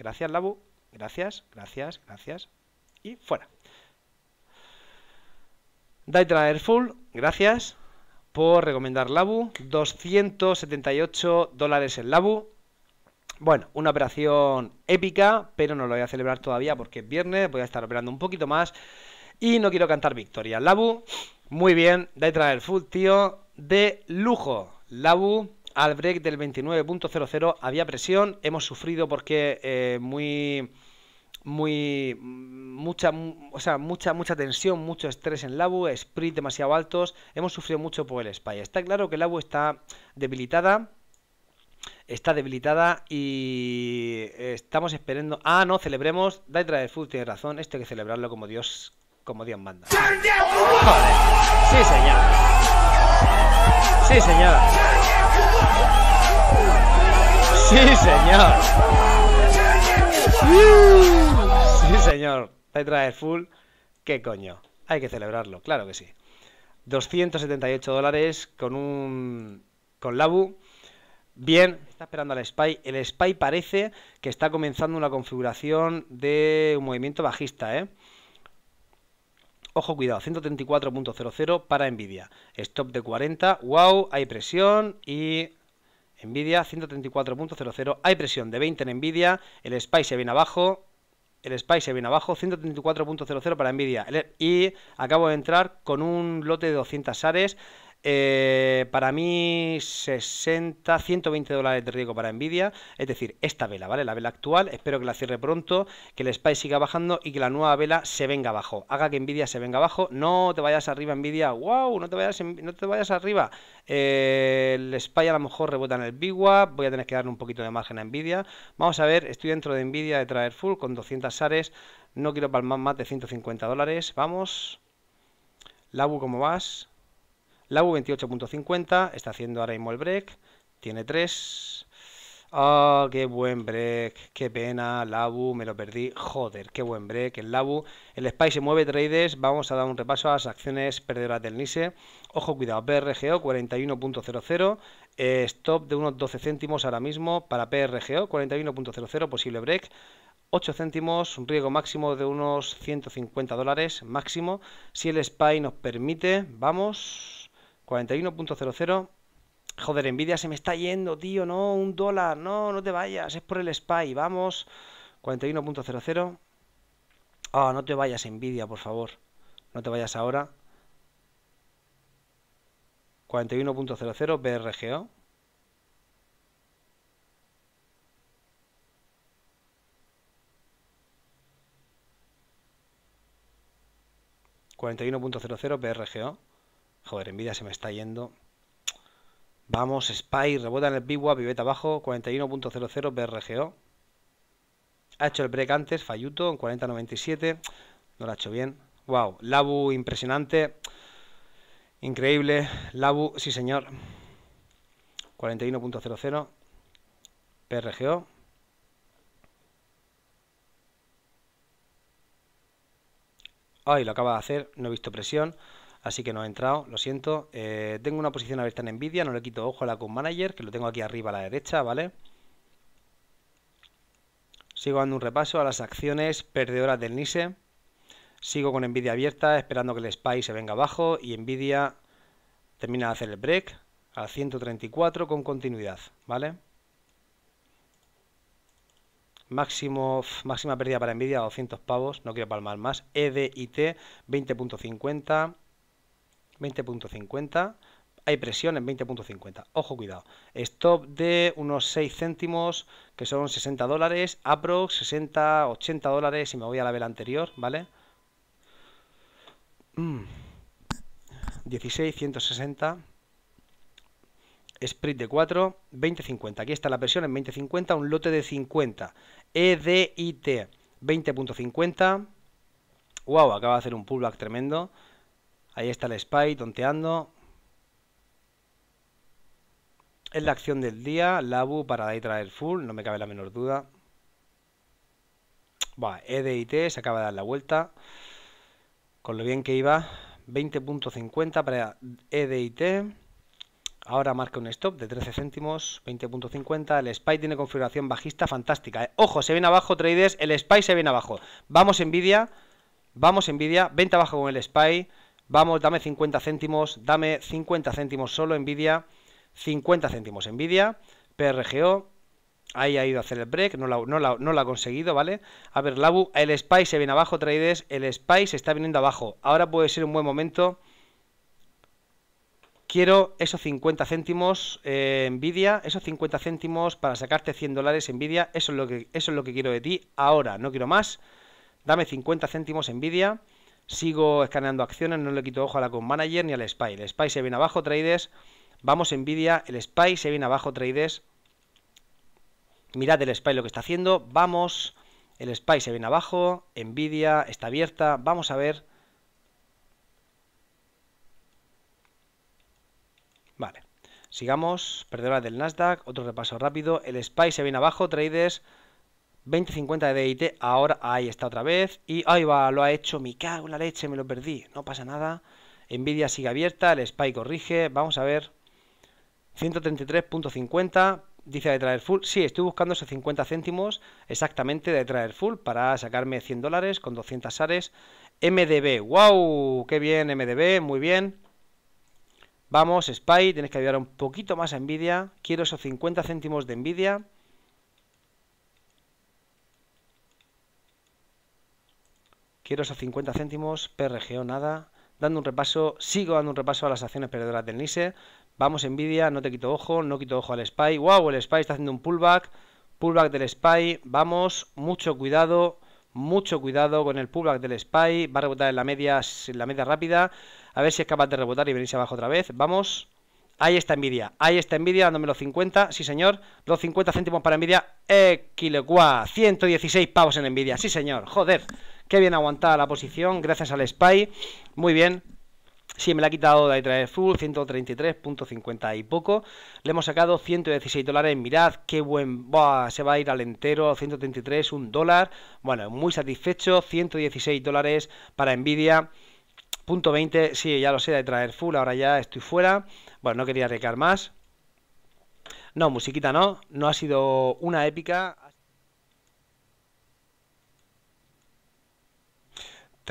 Gracias, Labu. Gracias, gracias, gracias. Y fuera. Daitra Full, gracias por recomendar Labu. 278 dólares en Labu. Bueno, una operación épica, pero no lo voy a celebrar todavía porque es viernes, voy a estar operando un poquito más y no quiero cantar victoria. Labu, muy bien, de full, tío, de lujo. Labu, al break del 29.00 había presión, hemos sufrido porque eh, muy muy mucha o sea, mucha mucha tensión, mucho estrés en la Labu, sprint demasiado altos, hemos sufrido mucho por el spy. Está claro que la Labu está debilitada, está debilitada y estamos esperando. Ah, no, celebremos. Daitra de Full tiene razón, esto hay que celebrarlo como Dios como Dios manda. Sí, señora. Sí, señora. Sí, señor. Sí, señor. es full. ¿Qué coño? Hay que celebrarlo, claro que sí. 278 dólares con un. con Labu. Bien, está esperando al Spy. El Spy parece que está comenzando una configuración de un movimiento bajista, ¿eh? Ojo, cuidado, 134.00 para Nvidia. Stop de 40. Wow, hay presión. Y Nvidia 134.00. Hay presión de 20 en Nvidia. El Spice se viene abajo. El Spice se viene abajo. 134.00 para Nvidia. Y acabo de entrar con un lote de 200 ares. Eh, para mí 60, 120 dólares de riesgo para Nvidia, es decir, esta vela, ¿vale? La vela actual, espero que la cierre pronto, que el SPY siga bajando y que la nueva vela se venga abajo, haga que Nvidia se venga abajo, no te vayas arriba Nvidia, wow, no te vayas, no te vayas arriba, eh, el SPY a lo mejor rebota en el VWAP, voy a tener que darle un poquito de margen a Nvidia, vamos a ver, estoy dentro de Nvidia de traer full con 200 ares, no quiero palmar más de 150 dólares, vamos, Labu, ¿cómo vas? Labu, 2850 está haciendo ahora mismo el break. Tiene 3. ¡Ah, qué buen break! ¡Qué pena! Labu, me lo perdí. Joder, qué buen break. El Labu, el Spy se mueve, traders. Vamos a dar un repaso a las acciones perdedoras del Nise. Ojo, cuidado, PRGO 41.00. Eh, stop de unos 12 céntimos ahora mismo para PRGO 41.00, posible break. 8 céntimos, un riesgo máximo de unos 150 dólares máximo. Si el SPY nos permite, vamos. 41.00. Joder, envidia se me está yendo, tío. No, un dólar. No, no te vayas. Es por el spy. Vamos. 41.00. Ah, no te vayas, envidia, por favor. No te vayas ahora. 41.00 BRGO. ¿41.00 BRGO? Joder, envidia se me está yendo. Vamos, Spy, rebota en el B-Wap piveta abajo, 41.00 BRGO. Ha hecho el break antes, Falluto, en 40.97. No lo ha hecho bien. Wow, Labu impresionante. Increíble. Labu, sí señor. 41.00. PRGO. Ay, lo acaba de hacer. No he visto presión así que no he entrado, lo siento. Eh, tengo una posición abierta en Nvidia, no le quito ojo a la con Manager, que lo tengo aquí arriba a la derecha, ¿vale? Sigo dando un repaso a las acciones perdedoras del NISE. Sigo con Nvidia abierta, esperando que el SPY se venga abajo y Nvidia termina de hacer el break a 134 con continuidad, ¿vale? Máximo, máxima pérdida para Nvidia, 200 pavos, no quiero palmar más. EDIT 20.50. 20.50. Hay presión en 20.50. Ojo, cuidado. Stop de unos 6 céntimos, que son 60 dólares. Aprox 60, 80 dólares. y me voy a la vela anterior, ¿vale? 16, 160. Sprit de 4, 20.50. Aquí está la presión en 20.50, un lote de 50. EDIT 20.50. Wow, acaba de hacer un pullback tremendo. Ahí está el spy tonteando. Es la acción del día. Labu para ahí traer full, no me cabe la menor duda. Va, EDIT se acaba de dar la vuelta. Con lo bien que iba. 20.50 para EDIT. Ahora marca un stop de 13 céntimos, 20.50. El SPY tiene configuración bajista fantástica. ¿eh? Ojo, se viene abajo, traders. El SPY se viene abajo. Vamos, envidia. Vamos, envidia. Venta abajo con el SPY. Vamos, dame 50 céntimos, dame 50 céntimos solo, Nvidia, 50 céntimos, Nvidia, PRGO, ahí ha ido a hacer el break, no lo ha conseguido, ¿vale? A ver, Labu, el Spy se viene abajo, Traides, el Spy se está viniendo abajo, ahora puede ser un buen momento. Quiero esos 50 céntimos, Envidia. Eh, Nvidia, esos 50 céntimos para sacarte 100 dólares, Nvidia, eso es, lo que, eso es lo que quiero de ti ahora, no quiero más. Dame 50 céntimos, Nvidia. Sigo escaneando acciones, no le quito ojo a la con manager ni al spy. El spy se viene abajo, traders. Vamos NVIDIA. el spy se viene abajo, traders. Mirad el spy lo que está haciendo. Vamos. El spy se viene abajo. Nvidia está abierta. Vamos a ver. Vale. Sigamos. Perdedora del Nasdaq. Otro repaso rápido. El spy se viene abajo, traders. 20.50 de DIT, ahora ahí está otra vez. Y ahí va, lo ha hecho, mi cago en la leche, me lo perdí. No pasa nada. Nvidia sigue abierta, el SPY corrige, vamos a ver. 133.50, dice de traer full. Sí, estoy buscando esos 50 céntimos exactamente de traer full para sacarme 100 dólares con 200 SARES. MDB, wow, qué bien MDB, muy bien. Vamos, SPY, tienes que ayudar un poquito más a Nvidia. Quiero esos 50 céntimos de Nvidia. Quiero esos 50 céntimos, PRGO nada. Dando un repaso, sigo dando un repaso a las acciones perdedoras del NISE. Vamos envidia, no te quito ojo, no quito ojo al SPY. ¡Wow! El SPY está haciendo un pullback. Pullback del SPY. Vamos, mucho cuidado mucho cuidado con el pullback del SPY, va a rebotar en la media, en la media rápida, a ver si es capaz de rebotar y venirse abajo otra vez, vamos, ahí está envidia, ahí está envidia dándome los 50, sí señor, los 50 céntimos para envidia, equilecua, 116 pavos en envidia, sí señor, joder, Qué bien aguantada la posición, gracias al Spy. Muy bien. Sí, me la ha quitado de traer Full, 133.50 y poco. Le hemos sacado 116 dólares. Mirad qué buen. va se va a ir al entero, 133, un dólar. Bueno, muy satisfecho, 116 dólares para Nvidia. Punto 20, sí, ya lo sé, de traer Full, ahora ya estoy fuera. Bueno, no quería arriesgar más. No, musiquita no, no ha sido una épica.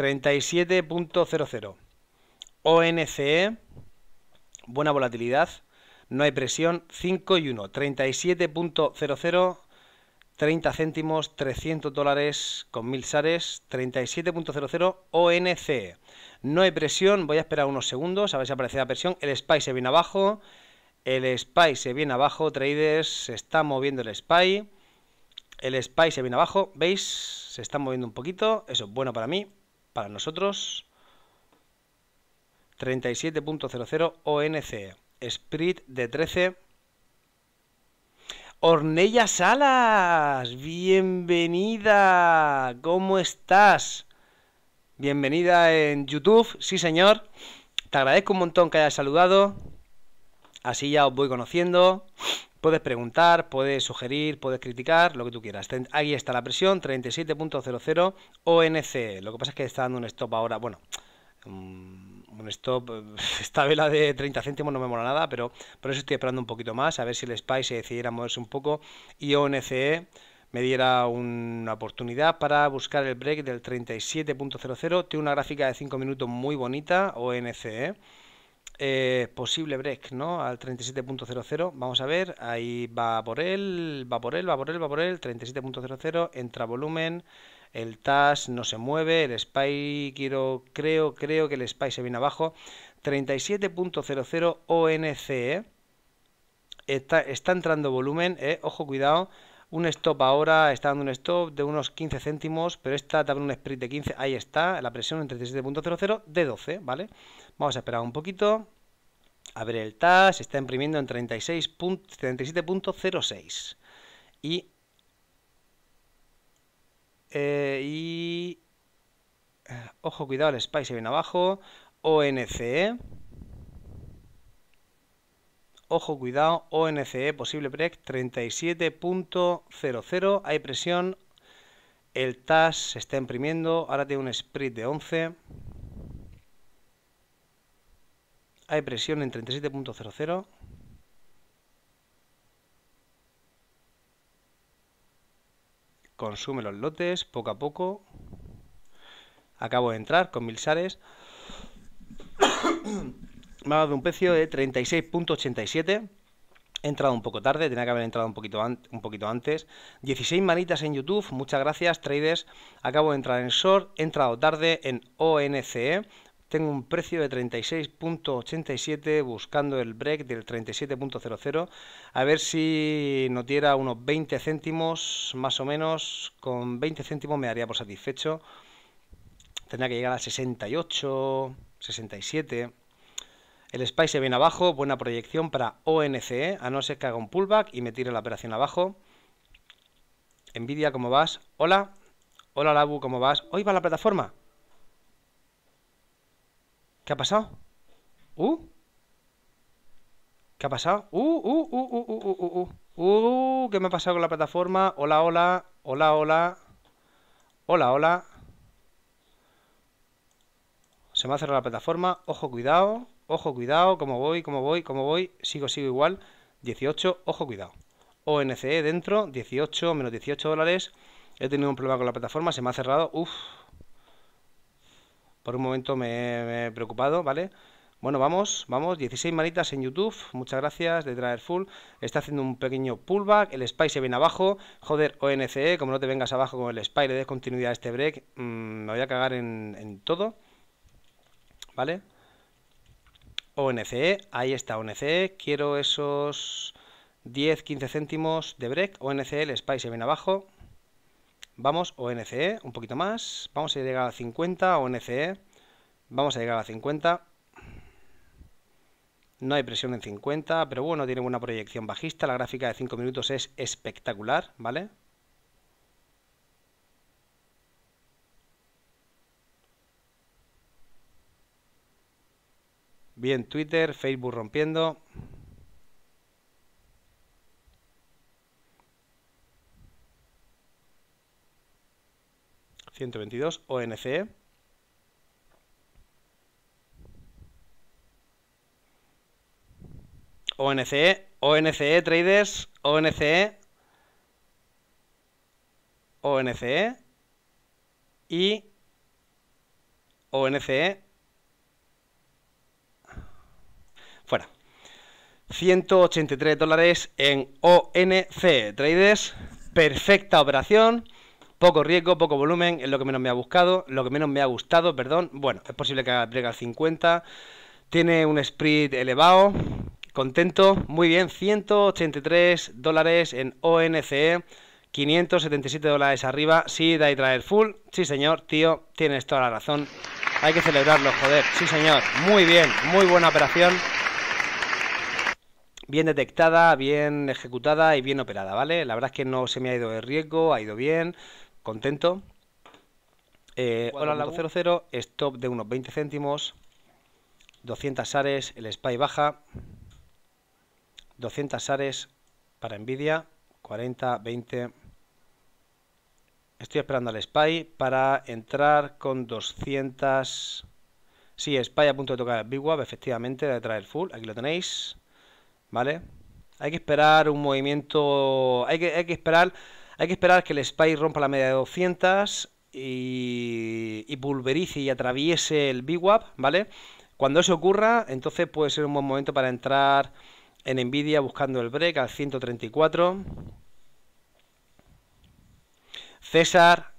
37.00. ONCE, buena volatilidad, no hay presión, 5 y 1, 37.00, 30 céntimos, 300 dólares con 1000 sares, 37.00 ONCE. No hay presión, voy a esperar unos segundos a ver si aparece la presión, el SPY se viene abajo, el SPY se viene abajo, traders, se está moviendo el SPY, el SPY se viene abajo, veis, se está moviendo un poquito, eso es bueno para mí, para nosotros 37.00 ONC, Sprit de 13. Ornella Salas, bienvenida. ¿Cómo estás? Bienvenida en YouTube, sí señor. Te agradezco un montón que hayas saludado. Así ya os voy conociendo. Puedes preguntar, puedes sugerir, puedes criticar, lo que tú quieras. Ahí está la presión, 37.00 ONCE. Lo que pasa es que está dando un stop ahora, bueno, mm, un stop, <laughs> esta vela de 30 céntimos no me mola nada, pero por eso estoy esperando un poquito más, a ver si el SPY se decidiera a moverse un poco y ONCE me diera una oportunidad para buscar el break del 37.00. Tiene una gráfica de 5 minutos muy bonita, ONCE. ¿eh? Eh, posible break, ¿no? Al 37.00. Vamos a ver. Ahí va por él, va por él, va por él, va por él. 37.00. Entra volumen. El TAS no se mueve. El SPY, quiero, creo, creo que el SPY se viene abajo. 37.00 ONCE. ¿eh? Está, entrando volumen. ¿eh? Ojo, cuidado. Un stop ahora está dando un stop de unos 15 céntimos, pero esta también un sprint de 15. Ahí está, la presión en 37.00 de 12, ¿vale? Vamos a esperar un poquito. A ver, el TAS está imprimiendo en 37.06. Y... y... Ojo, cuidado, el Spice viene abajo. ONCE. Ojo, cuidado, ONCE, posible break 37.00. Hay presión. El TAS se está imprimiendo. Ahora tiene un sprint de 11. Hay presión en 37.00. Consume los lotes poco a poco. Acabo de entrar con mil sales. <coughs> Me ha dado un precio de 36.87. He entrado un poco tarde, tenía que haber entrado un poquito, antes. 16 manitas en YouTube, muchas gracias, traders. Acabo de entrar en short, he entrado tarde en ONCE, tengo un precio de 36.87 buscando el break del 37.00 a ver si no diera unos 20 céntimos más o menos. Con 20 céntimos me daría por satisfecho. Tendría que llegar a 68, 67. El SPY se viene abajo, buena proyección para ONCE, ¿eh? a no ser que haga un pullback y me tire la operación abajo. Nvidia, ¿cómo vas? Hola. Hola Labu, ¿cómo vas? Hoy va la plataforma. ¿Qué ha pasado? Uh. ¿Qué ha pasado? Uh, uh, ¡Uh, qué me ha pasado con la plataforma? Hola, hola. Hola, hola. Hola, hola. Se me ha cerrado la plataforma. Ojo, cuidado. Ojo, cuidado. ¿Cómo voy? ¿Cómo voy? ¿Cómo voy? Sigo, sigo igual. 18. Ojo, cuidado. ONCE dentro. 18, menos 18 dólares. He tenido un problema con la plataforma. Se me ha cerrado. Uf. Por un momento me, he preocupado, ¿vale? Bueno, vamos, vamos, 16 manitas en YouTube, muchas gracias, de Traer Full, está haciendo un pequeño pullback, el Spy se viene abajo, joder, ONCE, como no te vengas abajo con el Spy, le des continuidad a este break, mm, me voy a cagar en, todo, ¿vale? ONCE, ahí está ONCE, quiero esos 10, 15 céntimos de break, ONCE, el Spy se viene abajo, Vamos ONCE, un poquito más. Vamos a llegar a 50 ONCE. Vamos a llegar a 50. No hay presión en 50, pero bueno, tiene una proyección bajista. La gráfica de 5 minutos es espectacular, ¿vale? Bien, Twitter, Facebook rompiendo. 122 ONCE. ONCE, ONCE traders, ONCE, ONCE y ONCE fuera. 183 dólares en ONCE traders. Perfecta operación. Poco riesgo, poco volumen, es lo que menos me ha buscado, lo que menos me ha gustado, perdón. Bueno, es posible que haga al 50. Tiene un sprint elevado. Contento, muy bien, 183 dólares en ONCE. 577 dólares arriba, sí, da y traer full. Sí, señor, tío, tienes toda la razón. Hay que celebrarlo, joder. Sí, señor, muy bien, muy buena operación. Bien detectada, bien ejecutada y bien operada, ¿vale? La verdad es que no se me ha ido de riesgo, ha ido bien contento. Eh, hola la 00, stop de unos 20 céntimos. 200 ares, el spy baja. 200 ares para envidia... 40, 20. Estoy esperando al spy para entrar con 200. Sí, spy a punto de tocar el Wave, efectivamente, detrás del full. Aquí lo tenéis. ¿Vale? Hay que esperar un movimiento. Hay que, hay que esperar hay que esperar que el Spy rompa la media de 200 y, pulverice y atraviese el VWAP, ¿vale? Cuando eso ocurra, entonces puede ser un buen momento para entrar en Nvidia buscando el break al 134. César,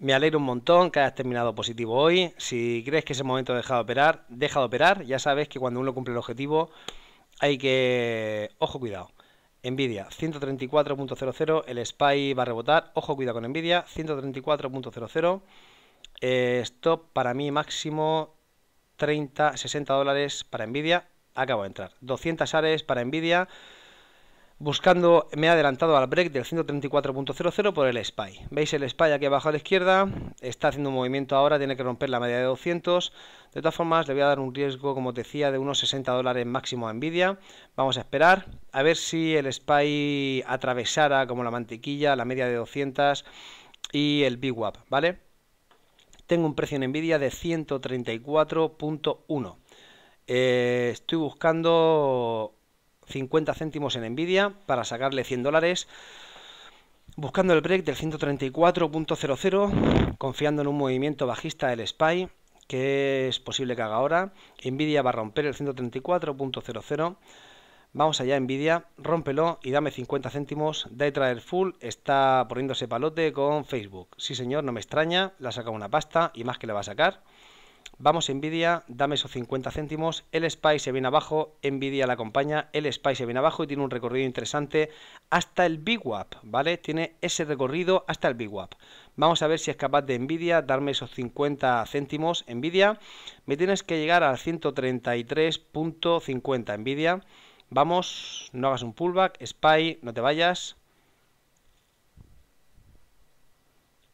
Me alegro un montón que hayas terminado positivo hoy. Si crees que ese momento deja de operar, deja de operar. Ya sabes que cuando uno cumple el objetivo hay que... Ojo, cuidado. Nvidia 134.00, el SPY va a rebotar, ojo cuidado con Nvidia 134.00, eh, stop para mí máximo 30, 60 dólares para Nvidia, acabo de entrar, 200 ares para Nvidia, buscando, me he adelantado al break del 134.00 por el SPY. Veis el SPY aquí abajo a la izquierda, está haciendo un movimiento ahora, tiene que romper la media de 200. De todas formas, le voy a dar un riesgo, como decía, de unos 60 dólares máximo a Nvidia. Vamos a esperar a ver si el SPY atravesara como la mantequilla la media de 200 y el BWAP, ¿vale? Tengo un precio en Nvidia de 134.1. Eh, estoy buscando 50 céntimos en Nvidia para sacarle 100 dólares, buscando el break del 134.00, confiando en un movimiento bajista del SPY, que es posible que haga ahora. Nvidia va a romper el 134.00. Vamos allá, Nvidia, rómpelo y dame 50 céntimos. Daytrader Full está poniéndose palote con Facebook. Sí, señor, no me extraña, la ha sacado una pasta y más que la va a sacar. Vamos Nvidia, dame esos 50 céntimos, el SPY se viene abajo, Nvidia la acompaña, el SPY se viene abajo y tiene un recorrido interesante hasta el Big Wap, ¿vale? Tiene ese recorrido hasta el Big Wap. Vamos a ver si es capaz de Nvidia darme esos 50 céntimos. Nvidia, me tienes que llegar al 133.50 Nvidia. Vamos, no hagas un pullback, SPY, no te vayas.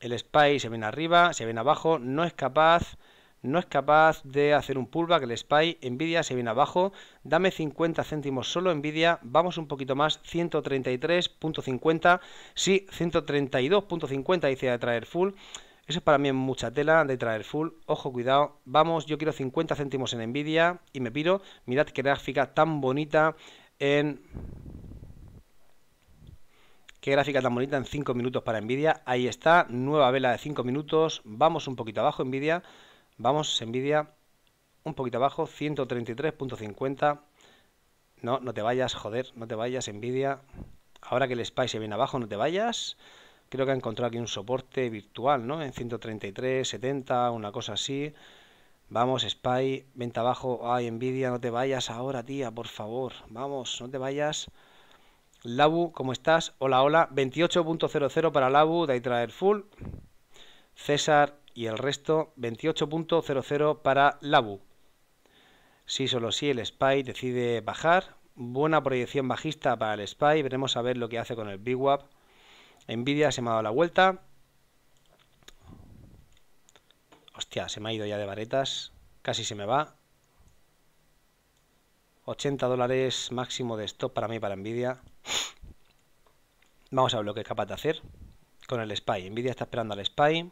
El SPY se viene arriba, se viene abajo, no es capaz no es capaz de hacer un pullback, el SPY, envidia se viene abajo, dame 50 céntimos solo Nvidia, vamos un poquito más, 133.50, sí, 132.50 dice de traer full, eso es para mí mucha tela de traer full, ojo cuidado, vamos, yo quiero 50 céntimos en Nvidia y me piro, mirad qué gráfica tan bonita en... Qué gráfica tan bonita en 5 minutos para Nvidia. Ahí está, nueva vela de 5 minutos. Vamos un poquito abajo, Nvidia. Vamos, Nvidia, un poquito abajo, 133.50. No, no te vayas, joder, no te vayas, Nvidia. Ahora que el SPY se viene abajo, no te vayas. Creo que ha encontrado aquí un soporte virtual, ¿no? En 133.70, una cosa así. Vamos, SPY, venta abajo. Ay, Nvidia, no te vayas ahora, tía, por favor. Vamos, no te vayas. Labu, ¿cómo estás? Hola, hola. 28.00 para Labu, de ahí full. César, y el resto 28.00 para Labu. Si solo si el SPY decide bajar, buena proyección bajista para el SPY, veremos a ver lo que hace con el VWAP. Nvidia se me ha dado la vuelta. Hostia, se me ha ido ya de varetas, casi se me va. 80 dólares máximo de stop para mí para Nvidia. Vamos a ver lo que es capaz de hacer con el SPY. Nvidia está esperando al SPY.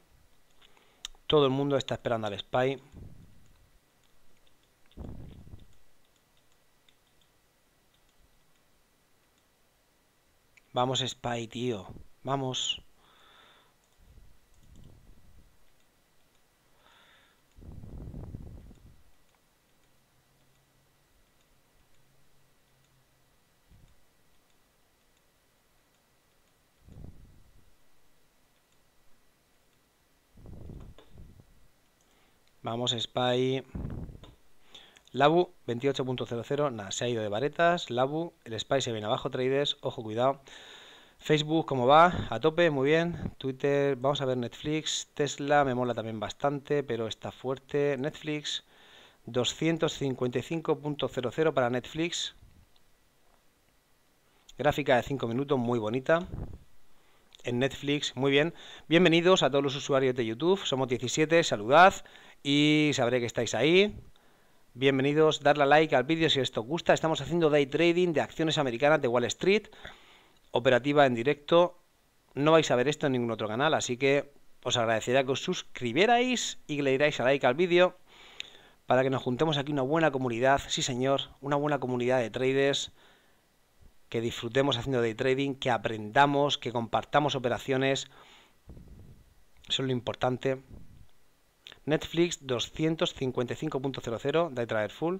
Todo el mundo está esperando al spy. Vamos, spy, tío. Vamos. Vamos, Spy. Labu 28.00, nada, se ha ido de varetas. Labu, el Spy se viene abajo, traders, ojo, cuidado. Facebook, ¿cómo va? A tope, muy bien. Twitter, vamos a ver Netflix. Tesla me mola también bastante, pero está fuerte. Netflix, 255.00 para Netflix. Gráfica de 5 minutos, muy bonita. En Netflix, muy bien. Bienvenidos a todos los usuarios de YouTube. Somos 17, saludad y sabré que estáis ahí. Bienvenidos, darle a like al vídeo si esto os gusta. Estamos haciendo day trading de acciones americanas de Wall Street, operativa en directo. No vais a ver esto en ningún otro canal, así que os agradecería que os suscribierais y le dierais a like al vídeo para que nos juntemos aquí una buena comunidad, sí señor, una buena comunidad de traders, que disfrutemos haciendo day trading, que aprendamos, que compartamos operaciones. Eso es lo importante. Netflix 255.00 de Full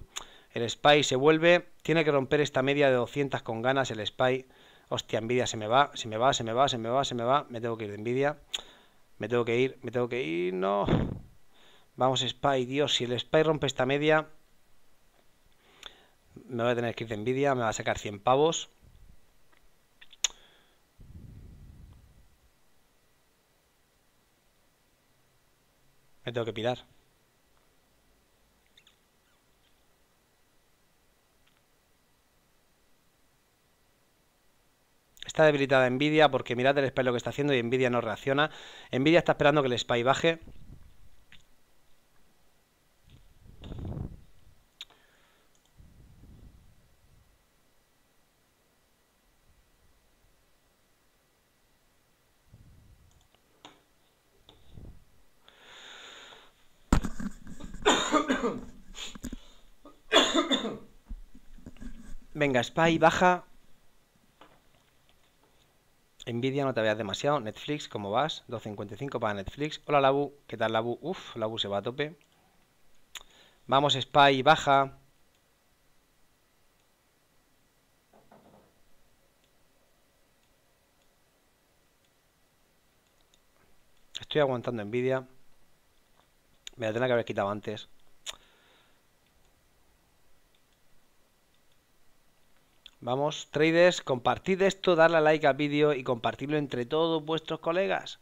El Spy se vuelve. Tiene que romper esta media de 200 con ganas. El Spy. Hostia, envidia se me va, se me va, se me va, se me va, se me va. Me tengo que ir de envidia. Me tengo que ir, me tengo que ir. No. Vamos, Spy. Dios, si el Spy rompe esta media. Me voy a tener que ir de envidia. Me va a sacar 100 pavos. Me tengo que pirar. Está debilitada Envidia porque mirad el spy lo que está haciendo y Envidia no reacciona. Envidia está esperando que el spy baje Venga, Spy baja. Nvidia, no te veas demasiado. Netflix, ¿cómo vas? 2.55 para Netflix. Hola, Labu. ¿Qué tal, Labu? Uf, Labu se va a tope. Vamos, Spy, baja. Estoy aguantando Nvidia. Me la tenía que haber quitado antes. Vamos, traders, compartid esto, darle like al vídeo y compartirlo entre todos vuestros colegas.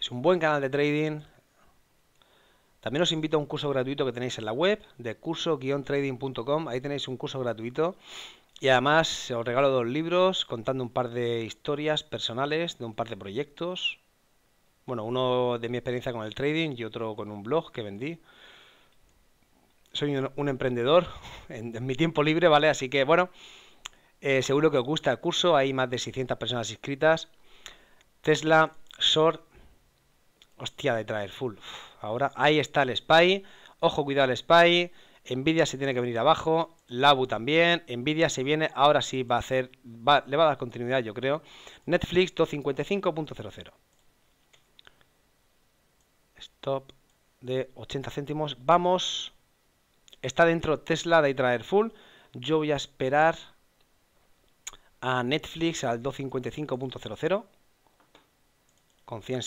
Es un buen canal de trading. También os invito a un curso gratuito que tenéis en la web de curso-trading.com. Ahí tenéis un curso gratuito. Y además os regalo dos libros contando un par de historias personales de un par de proyectos. Bueno, uno de mi experiencia con el trading y otro con un blog que vendí soy un, emprendedor <laughs> en, mi tiempo libre, ¿vale? Así que bueno, eh, seguro que os gusta el curso, hay más de 600 personas inscritas. Tesla, Short, hostia de traer full. Ahora ahí está el SPY, ojo cuidado el SPY, Nvidia se tiene que venir abajo, Labu también, Nvidia se viene, ahora sí va a hacer, le va a dar continuidad yo creo. Netflix 255.00. Stop de 80 céntimos, vamos. Está dentro Tesla, traer Full. Yo voy a esperar a Netflix al 255.00 con 100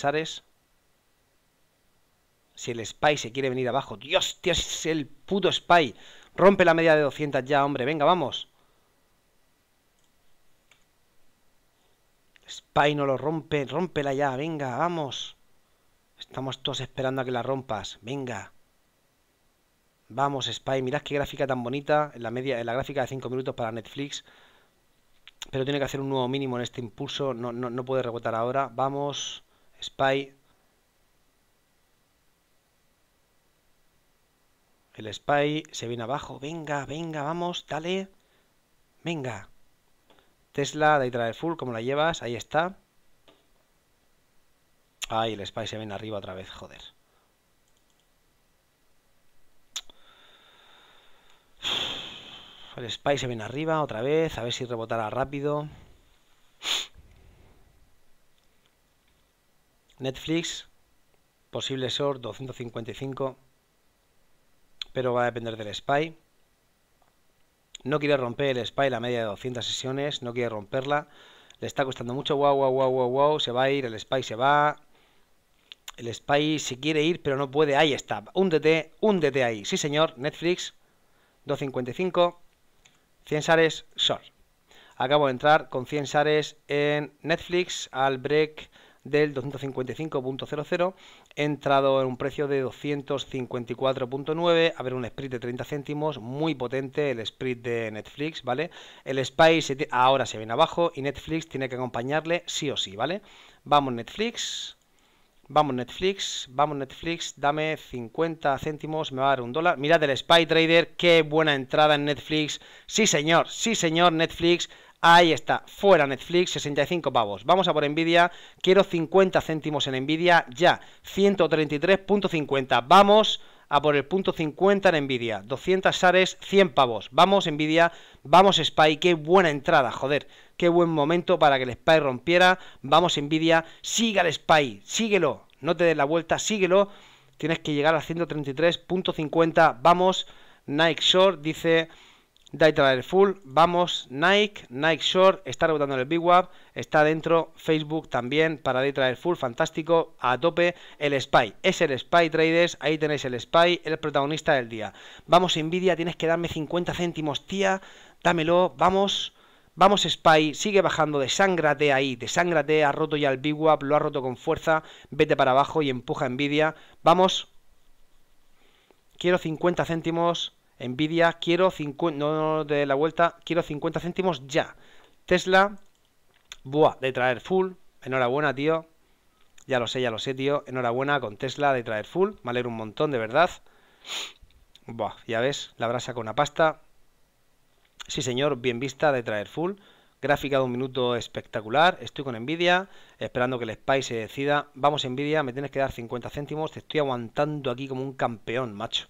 Si el Spy se quiere venir abajo. Dios, tío, es el puto Spy. Rompe la media de 200 ya, hombre. Venga, vamos. Spy no lo rompe. Rómpela ya. Venga, vamos. Estamos todos esperando a que la rompas. Venga. Vamos, Spy, mirad qué gráfica tan bonita. En la, media, en la gráfica de 5 minutos para Netflix. Pero tiene que hacer un nuevo mínimo en este impulso. No, puede rebotar ahora. Vamos, Spy. El Spy se viene abajo. Venga, venga, vamos, dale. Venga. Tesla, de trae full, como la llevas? Ahí está. Ay, el Spy se viene arriba otra vez, joder. <sighs> El spy se viene arriba otra vez, a ver si rebotará rápido. Netflix, posible short 255, pero va a depender del spy. No quiere romper el spy la media de 200 sesiones, no quiere romperla. Le está costando mucho, wow, wow, wow, wow, wow, se va a ir, el spy se va. El spy si quiere ir, pero no puede, ahí está, un dt ahí. Sí, señor, Netflix. 255, 100 shares short. Acabo de entrar con 100 shares en Netflix al break del 255.00. He entrado en un precio de 254.9. A ver, un split de 30 céntimos. Muy potente el sprint de Netflix, ¿vale? El Spice ahora se viene abajo y Netflix tiene que acompañarle sí o sí, ¿vale? Vamos, Netflix. Vamos Netflix, vamos Netflix, dame 50 céntimos, me va a dar un dólar. Mirad el Spy Trader, qué buena entrada en Netflix. Sí señor, sí señor Netflix. Ahí está, fuera Netflix, 65 pavos. Vamos a por Nvidia, quiero 50 céntimos en Nvidia ya, 133.50. Vamos a por el punto 50 en Nvidia. 200 SARES, 100 pavos. Vamos, Nvidia, vamos, Spy. Qué buena entrada, joder. Qué buen momento para que el Spy rompiera. Vamos, Nvidia, siga el Spy, síguelo. No te des la vuelta, síguelo. Tienes que llegar a 133.50. Vamos, Nike Short dice Daytrader Full, vamos, Nike, Nike Short, está rebotando el Big está dentro, Facebook también para Daytrader Full, fantástico, a tope, el SPY, es el SPY Traders, ahí tenéis el SPY, el protagonista del día. Vamos, Nvidia, tienes que darme 50 céntimos, tía, dámelo, vamos. Vamos Spy, sigue bajando, desángrate ahí, desángrate, ha roto ya el Big Wap, lo ha roto con fuerza, vete para abajo y empuja Nvidia. Vamos, quiero 50 céntimos, Envidia, quiero 50, no, de la vuelta, quiero 50 céntimos ya. Tesla, buah, de traer full, enhorabuena, tío. Ya lo sé, ya lo sé, tío. Enhorabuena con Tesla de traer full. Me alegro un montón, de verdad. Buah, ya ves, la brasa con una pasta. Sí, señor, bien vista de traer full. Gráfica de un minuto espectacular. Estoy con Nvidia, esperando que el SPY se decida. Vamos, Nvidia, me tienes que dar 50 céntimos. Te estoy aguantando aquí como un campeón, macho.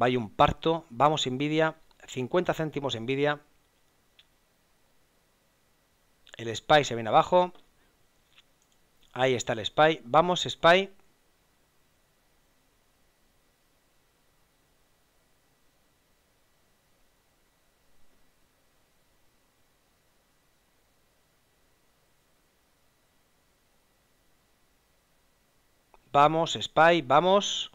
Vaya un parto. Vamos Nvidia. 50 céntimos envidia. El SPY se viene abajo. Ahí está el SPY. Vamos SPY. Vamos, Spy, vamos.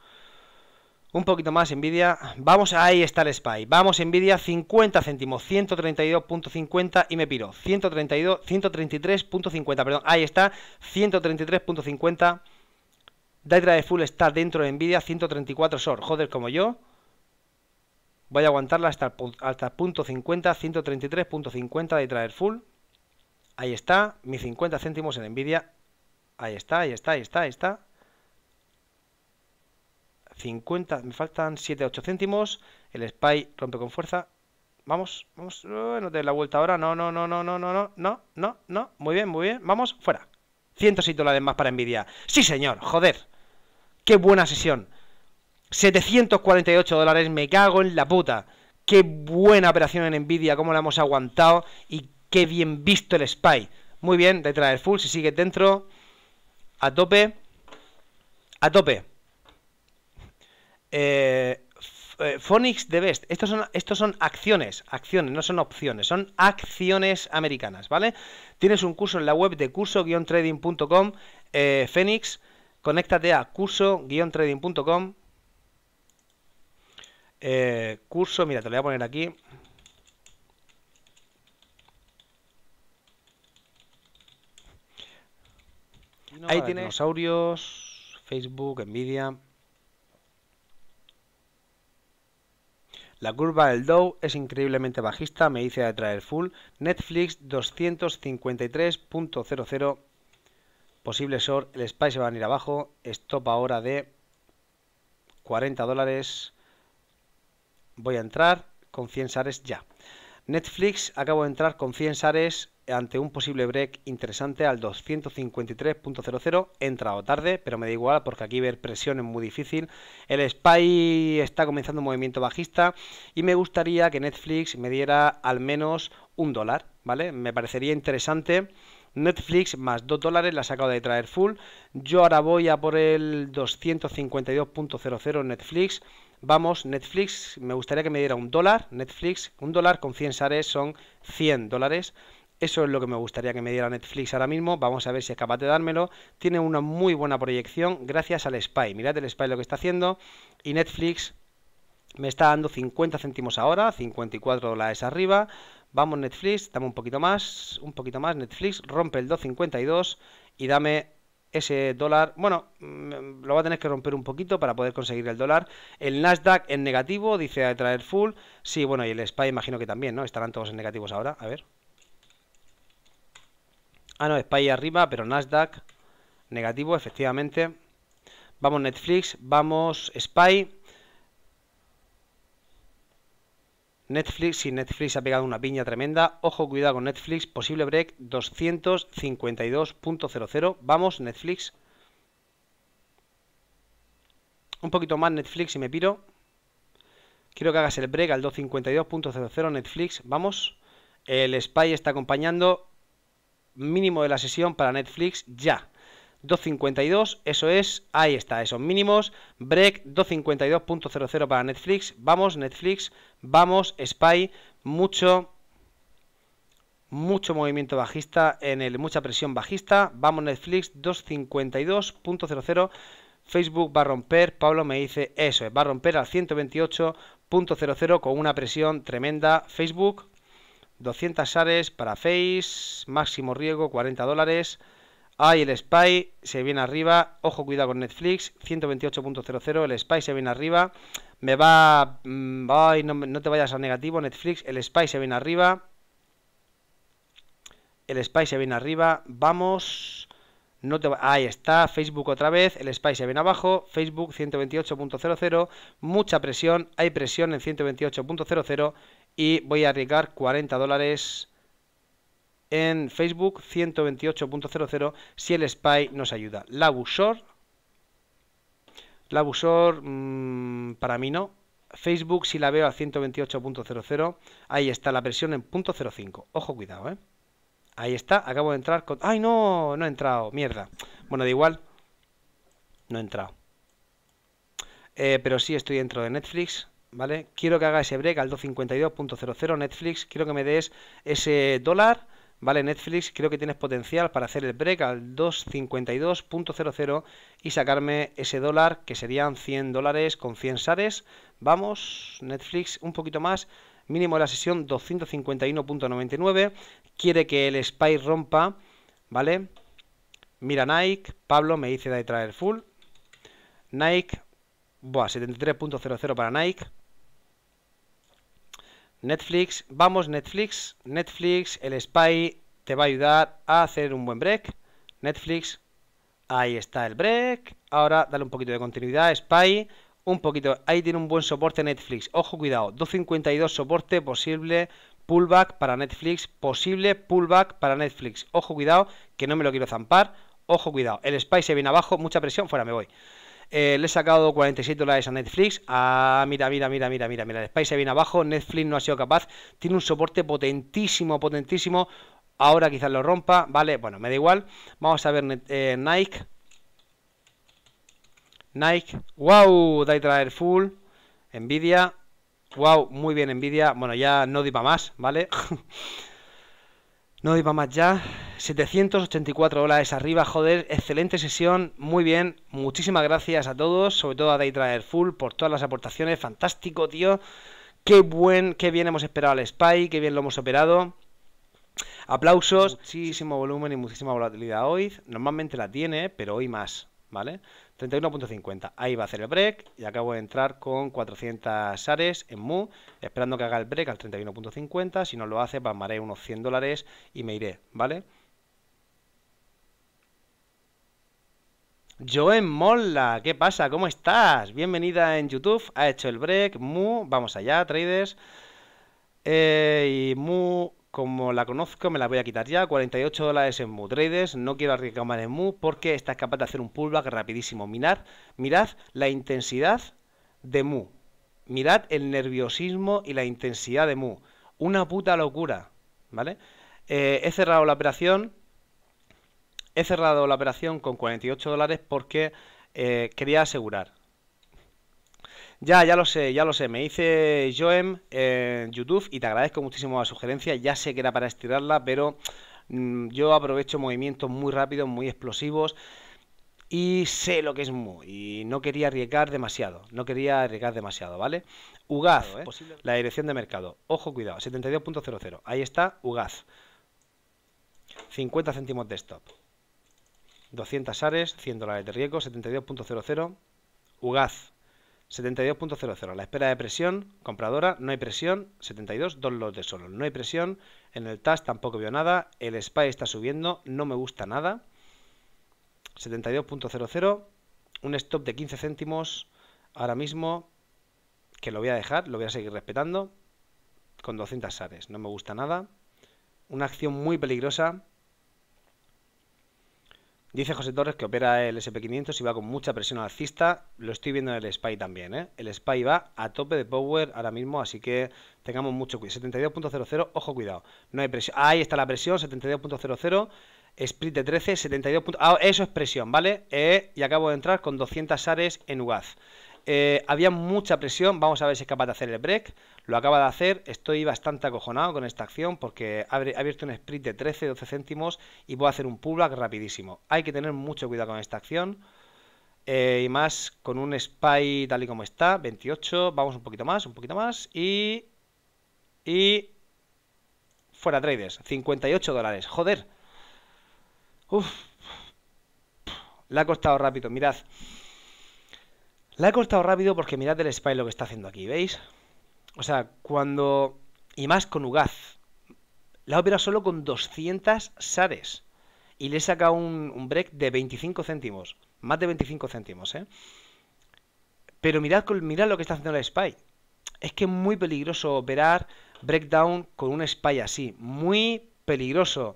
Un poquito más, Nvidia. Vamos, ahí está el SPY. Vamos, Nvidia, 50 céntimos, 132.50 y me piro. 132, 133.50, perdón, ahí está, 133.50. Daitra Full está dentro de Nvidia, 134 SOR. Joder, como yo. Voy a aguantarla hasta el, punto 50, 133.50 de full. Ahí está, mis 50 céntimos en Nvidia. Ahí está, ahí está, ahí está, ahí está. 50, me faltan 7, 8 céntimos. El Spy rompe con fuerza. Vamos, vamos, no te la vuelta ahora. No, no, no, no, no, no, no, no, no, no. Muy bien, muy bien. Vamos, fuera. 106 dólares más para Nvidia. Sí, señor, joder. Qué buena sesión. 748 dólares, me cago en la puta. Qué buena operación en Nvidia, cómo la hemos aguantado y qué bien visto el Spy. Muy bien, detrás del full, si sigue dentro. A tope. A tope. Eh, eh Phonics The Best. Estos son, son acciones, acciones, no son opciones, son acciones americanas, ¿vale? Tienes un curso en la web de curso-trading.com, eh, Phoenix. Conéctate a curso-trading.com. Eh, curso, mira, te lo voy a poner aquí. Ahí ¿eh? tienes dinosaurios, Facebook, Nvidia. La curva del Dow es increíblemente bajista, me dice traer full. Netflix 253.00. Posible short, el SPY se va a venir abajo. Stop ahora de 40 dólares. Voy a entrar con 100 ya. Netflix acabo de entrar con 100 Sares ante un posible break interesante al 253.00. He entrado tarde, pero me da igual porque aquí ver presión es muy difícil. El SPY está comenzando un movimiento bajista y me gustaría que Netflix me diera al menos un dólar, ¿vale? Me parecería interesante. Netflix más 2 dólares, la acabo de traer full. Yo ahora voy a por el 252.00 Netflix. Vamos, Netflix, me gustaría que me diera un dólar. Netflix, un dólar con 100 sares son 100 dólares. Eso es lo que me gustaría que me diera Netflix ahora mismo. Vamos a ver si es capaz de dármelo. Tiene una muy buena proyección gracias al Spy. Mirad el Spy lo que está haciendo. Y Netflix me está dando 50 céntimos ahora, 54 dólares arriba. Vamos Netflix, dame un poquito más, un poquito más Netflix, rompe el 2.52 y dame ese dólar, bueno, mm, lo va a tener que romper un poquito para poder conseguir el dólar. El Nasdaq en negativo, dice a traer full. Sí, bueno, y el SPY imagino que también, ¿no? Estarán todos en negativos ahora, a ver. Ah, no, SPY arriba, pero Nasdaq negativo, efectivamente. Vamos Netflix, vamos SPY. Netflix, si Netflix ha pegado una piña tremenda, ojo cuidado con Netflix, posible break 252.00, vamos Netflix. Un poquito más Netflix y me piro. Quiero que hagas el break al 252.00 Netflix, vamos. El Spy está acompañando mínimo de la sesión para Netflix ya. 2.52, eso es, ahí está, esos mínimos. Break 2.52.00 para Netflix. Vamos, Netflix, vamos, Spy, mucho, mucho movimiento bajista en el, mucha presión bajista. Vamos, Netflix 2.52.00. Facebook va a romper, Pablo me dice, eso va a romper al 128.00 con una presión tremenda. Facebook, 200 shares para Face, máximo riego, 40 dólares. Ahí el Spy se viene arriba. Ojo, cuidado con Netflix. 128.00. El Spy se viene arriba. Me va. Mm, ay, no, te vayas al negativo. Netflix. El Spy se viene arriba. El Spy se viene arriba. Vamos. No te... Ahí está, Facebook otra vez, el Spy se viene abajo, Facebook 128.00, mucha presión, hay presión en 128.00 y voy a arriesgar 40 dólares en Facebook 128.00 si el Spy nos ayuda. abusor La abusor mm, para mí no. Facebook si la veo a 128.00, ahí está la versión en .05. Ojo, cuidado, ¿eh? Ahí está, acabo de entrar con... ¡Ay, no! No he entrado, mierda. Bueno, da igual, no he entrado. Eh, pero sí estoy dentro de Netflix, ¿vale? Quiero que haga ese break al 252.00 Netflix, quiero que me des ese dólar ¿vale? Netflix, creo que tienes potencial para hacer el break al 252.00 y sacarme ese dólar, que serían 100 dólares con 100 sares. Vamos, Netflix, un poquito más. Mínimo de la sesión 251.99. Quiere que el Spy rompa, ¿vale? Mira Nike, Pablo me dice de traer full. Nike, buah, 73.00 para Nike. Netflix, vamos Netflix, Netflix, el Spy te va a ayudar a hacer un buen break. Netflix, ahí está el break. Ahora dale un poquito de continuidad, Spy, un poquito. Ahí tiene un buen soporte Netflix. Ojo, cuidado, 252 soporte posible pullback para Netflix, posible pullback para Netflix. Ojo, cuidado, que no me lo quiero zampar. Ojo, cuidado. El Spy se viene abajo, mucha presión, fuera me voy. Eh, le he sacado 47 dólares a Netflix. Ah, mira, mira, mira, mira, mira, mira. El Spice se viene abajo. Netflix no ha sido capaz. Tiene un soporte potentísimo, potentísimo. Ahora quizás lo rompa. Vale, bueno, me da igual. Vamos a ver eh, Nike. Nike. ¡Wow! traer Full. Nvidia. ¡Wow! Muy bien, Nvidia. Bueno, ya no di más, ¿vale? <laughs> no di más ya. 784 dólares arriba, joder, excelente sesión, muy bien, muchísimas gracias a todos, sobre todo a Daytraer Full por todas las aportaciones, fantástico, tío. Qué buen, qué bien hemos esperado al Spy, qué bien lo hemos operado. Aplausos, muchísimo volumen y muchísima volatilidad hoy. Normalmente la tiene, pero hoy más, ¿vale? 31.50. Ahí va a hacer el break y acabo de entrar con 400 ares en MU, esperando que haga el break al 31.50. Si no lo hace, palmaré unos 100 dólares y me iré, ¿vale? Joen Molla, ¿qué pasa? ¿Cómo estás? Bienvenida en YouTube, ha hecho el break, Mu, vamos allá, traders. Eh, y Mu, como la conozco, me la voy a quitar ya, 48 dólares en Mu traders, no quiero arriesgar en Mu porque estás capaz de hacer un pullback rapidísimo. Mirad, mirad la intensidad de Mu, mirad el nerviosismo y la intensidad de Mu, una puta locura, ¿vale? Eh, he cerrado la operación, he cerrado la operación con 48 dólares porque eh, quería asegurar. Ya, ya lo sé, ya lo sé. Me hice Joem en YouTube y te agradezco muchísimo la sugerencia. Ya sé que era para estirarla, pero mm, yo aprovecho movimientos muy rápidos, muy explosivos. Y sé lo que es muy. Y no quería arriesgar demasiado. No quería arriesgar demasiado, ¿vale? Ugaz, ¿eh? la dirección de mercado. Ojo, cuidado, 72.00. Ahí está, Ugaz. 50 céntimos de stop. 200 shares, 100 dólares de riesgo, 72.00. UGAZ, 72.00. La espera de presión, compradora, no hay presión, 72, dos lotes de solo, no hay presión. En el TAS tampoco veo nada. El SPY está subiendo, no me gusta nada. 72.00. Un stop de 15 céntimos ahora mismo, que lo voy a dejar, lo voy a seguir respetando, con 200 shares, no me gusta nada. Una acción muy peligrosa, Dice José Torres que opera el SP500 y va con mucha presión alcista. Lo estoy viendo en el SPY también. ¿eh? El SPY va a tope de power ahora mismo, así que tengamos mucho cuidado. 72.00, ojo, cuidado. No hay presión. Ahí está la presión, 72.00. Split de 13, 72. Ah, eso es presión, ¿vale? Eh, y acabo de entrar con 200 ares en UGAZ. Eh, había mucha presión, vamos a ver si es capaz de hacer el break. Lo acaba de hacer, estoy bastante acojonado con esta acción porque ha abierto un sprint de 13-12 céntimos y puedo hacer un pullback rapidísimo. Hay que tener mucho cuidado con esta acción. Eh, y más con un spy tal y como está, 28, vamos un poquito más, un poquito más y... Y... Fuera traders, 58 dólares, joder. Uff Le ha costado rápido, mirad. La he cortado rápido porque mirad el spy lo que está haciendo aquí, ¿veis? O sea, cuando... Y más con Ugaz. La opera solo con 200 SARES. Y le saca un, break de 25 céntimos. Más de 25 céntimos, ¿eh? Pero mirad, mirad lo que está haciendo el spy. Es que es muy peligroso operar breakdown con un spy así. Muy peligroso.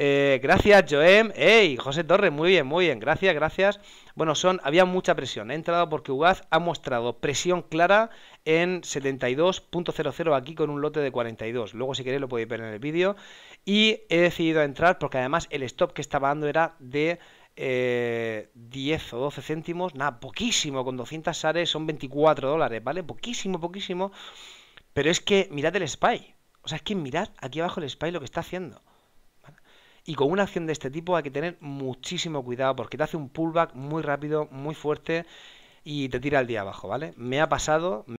Eh, gracias, Joem. ¡Ey! José Torres, muy bien, muy bien. Gracias, gracias. Bueno, son, había mucha presión. He entrado porque Ugaz ha mostrado presión clara en 72.00 aquí con un lote de 42. Luego, si queréis, lo podéis ver en el vídeo. Y he decidido entrar porque además el stop que estaba dando era de 10 eh, o 12 céntimos. Nada, poquísimo. Con 200 sares son 24 dólares, ¿vale? Poquísimo, poquísimo. Pero es que mirad el SPY. O sea, es que mirad aquí abajo el SPY lo que está haciendo. Y con una acción de este tipo hay que tener muchísimo cuidado porque te hace un pullback muy rápido, muy fuerte y te tira el día abajo, ¿vale? Me ha pasado,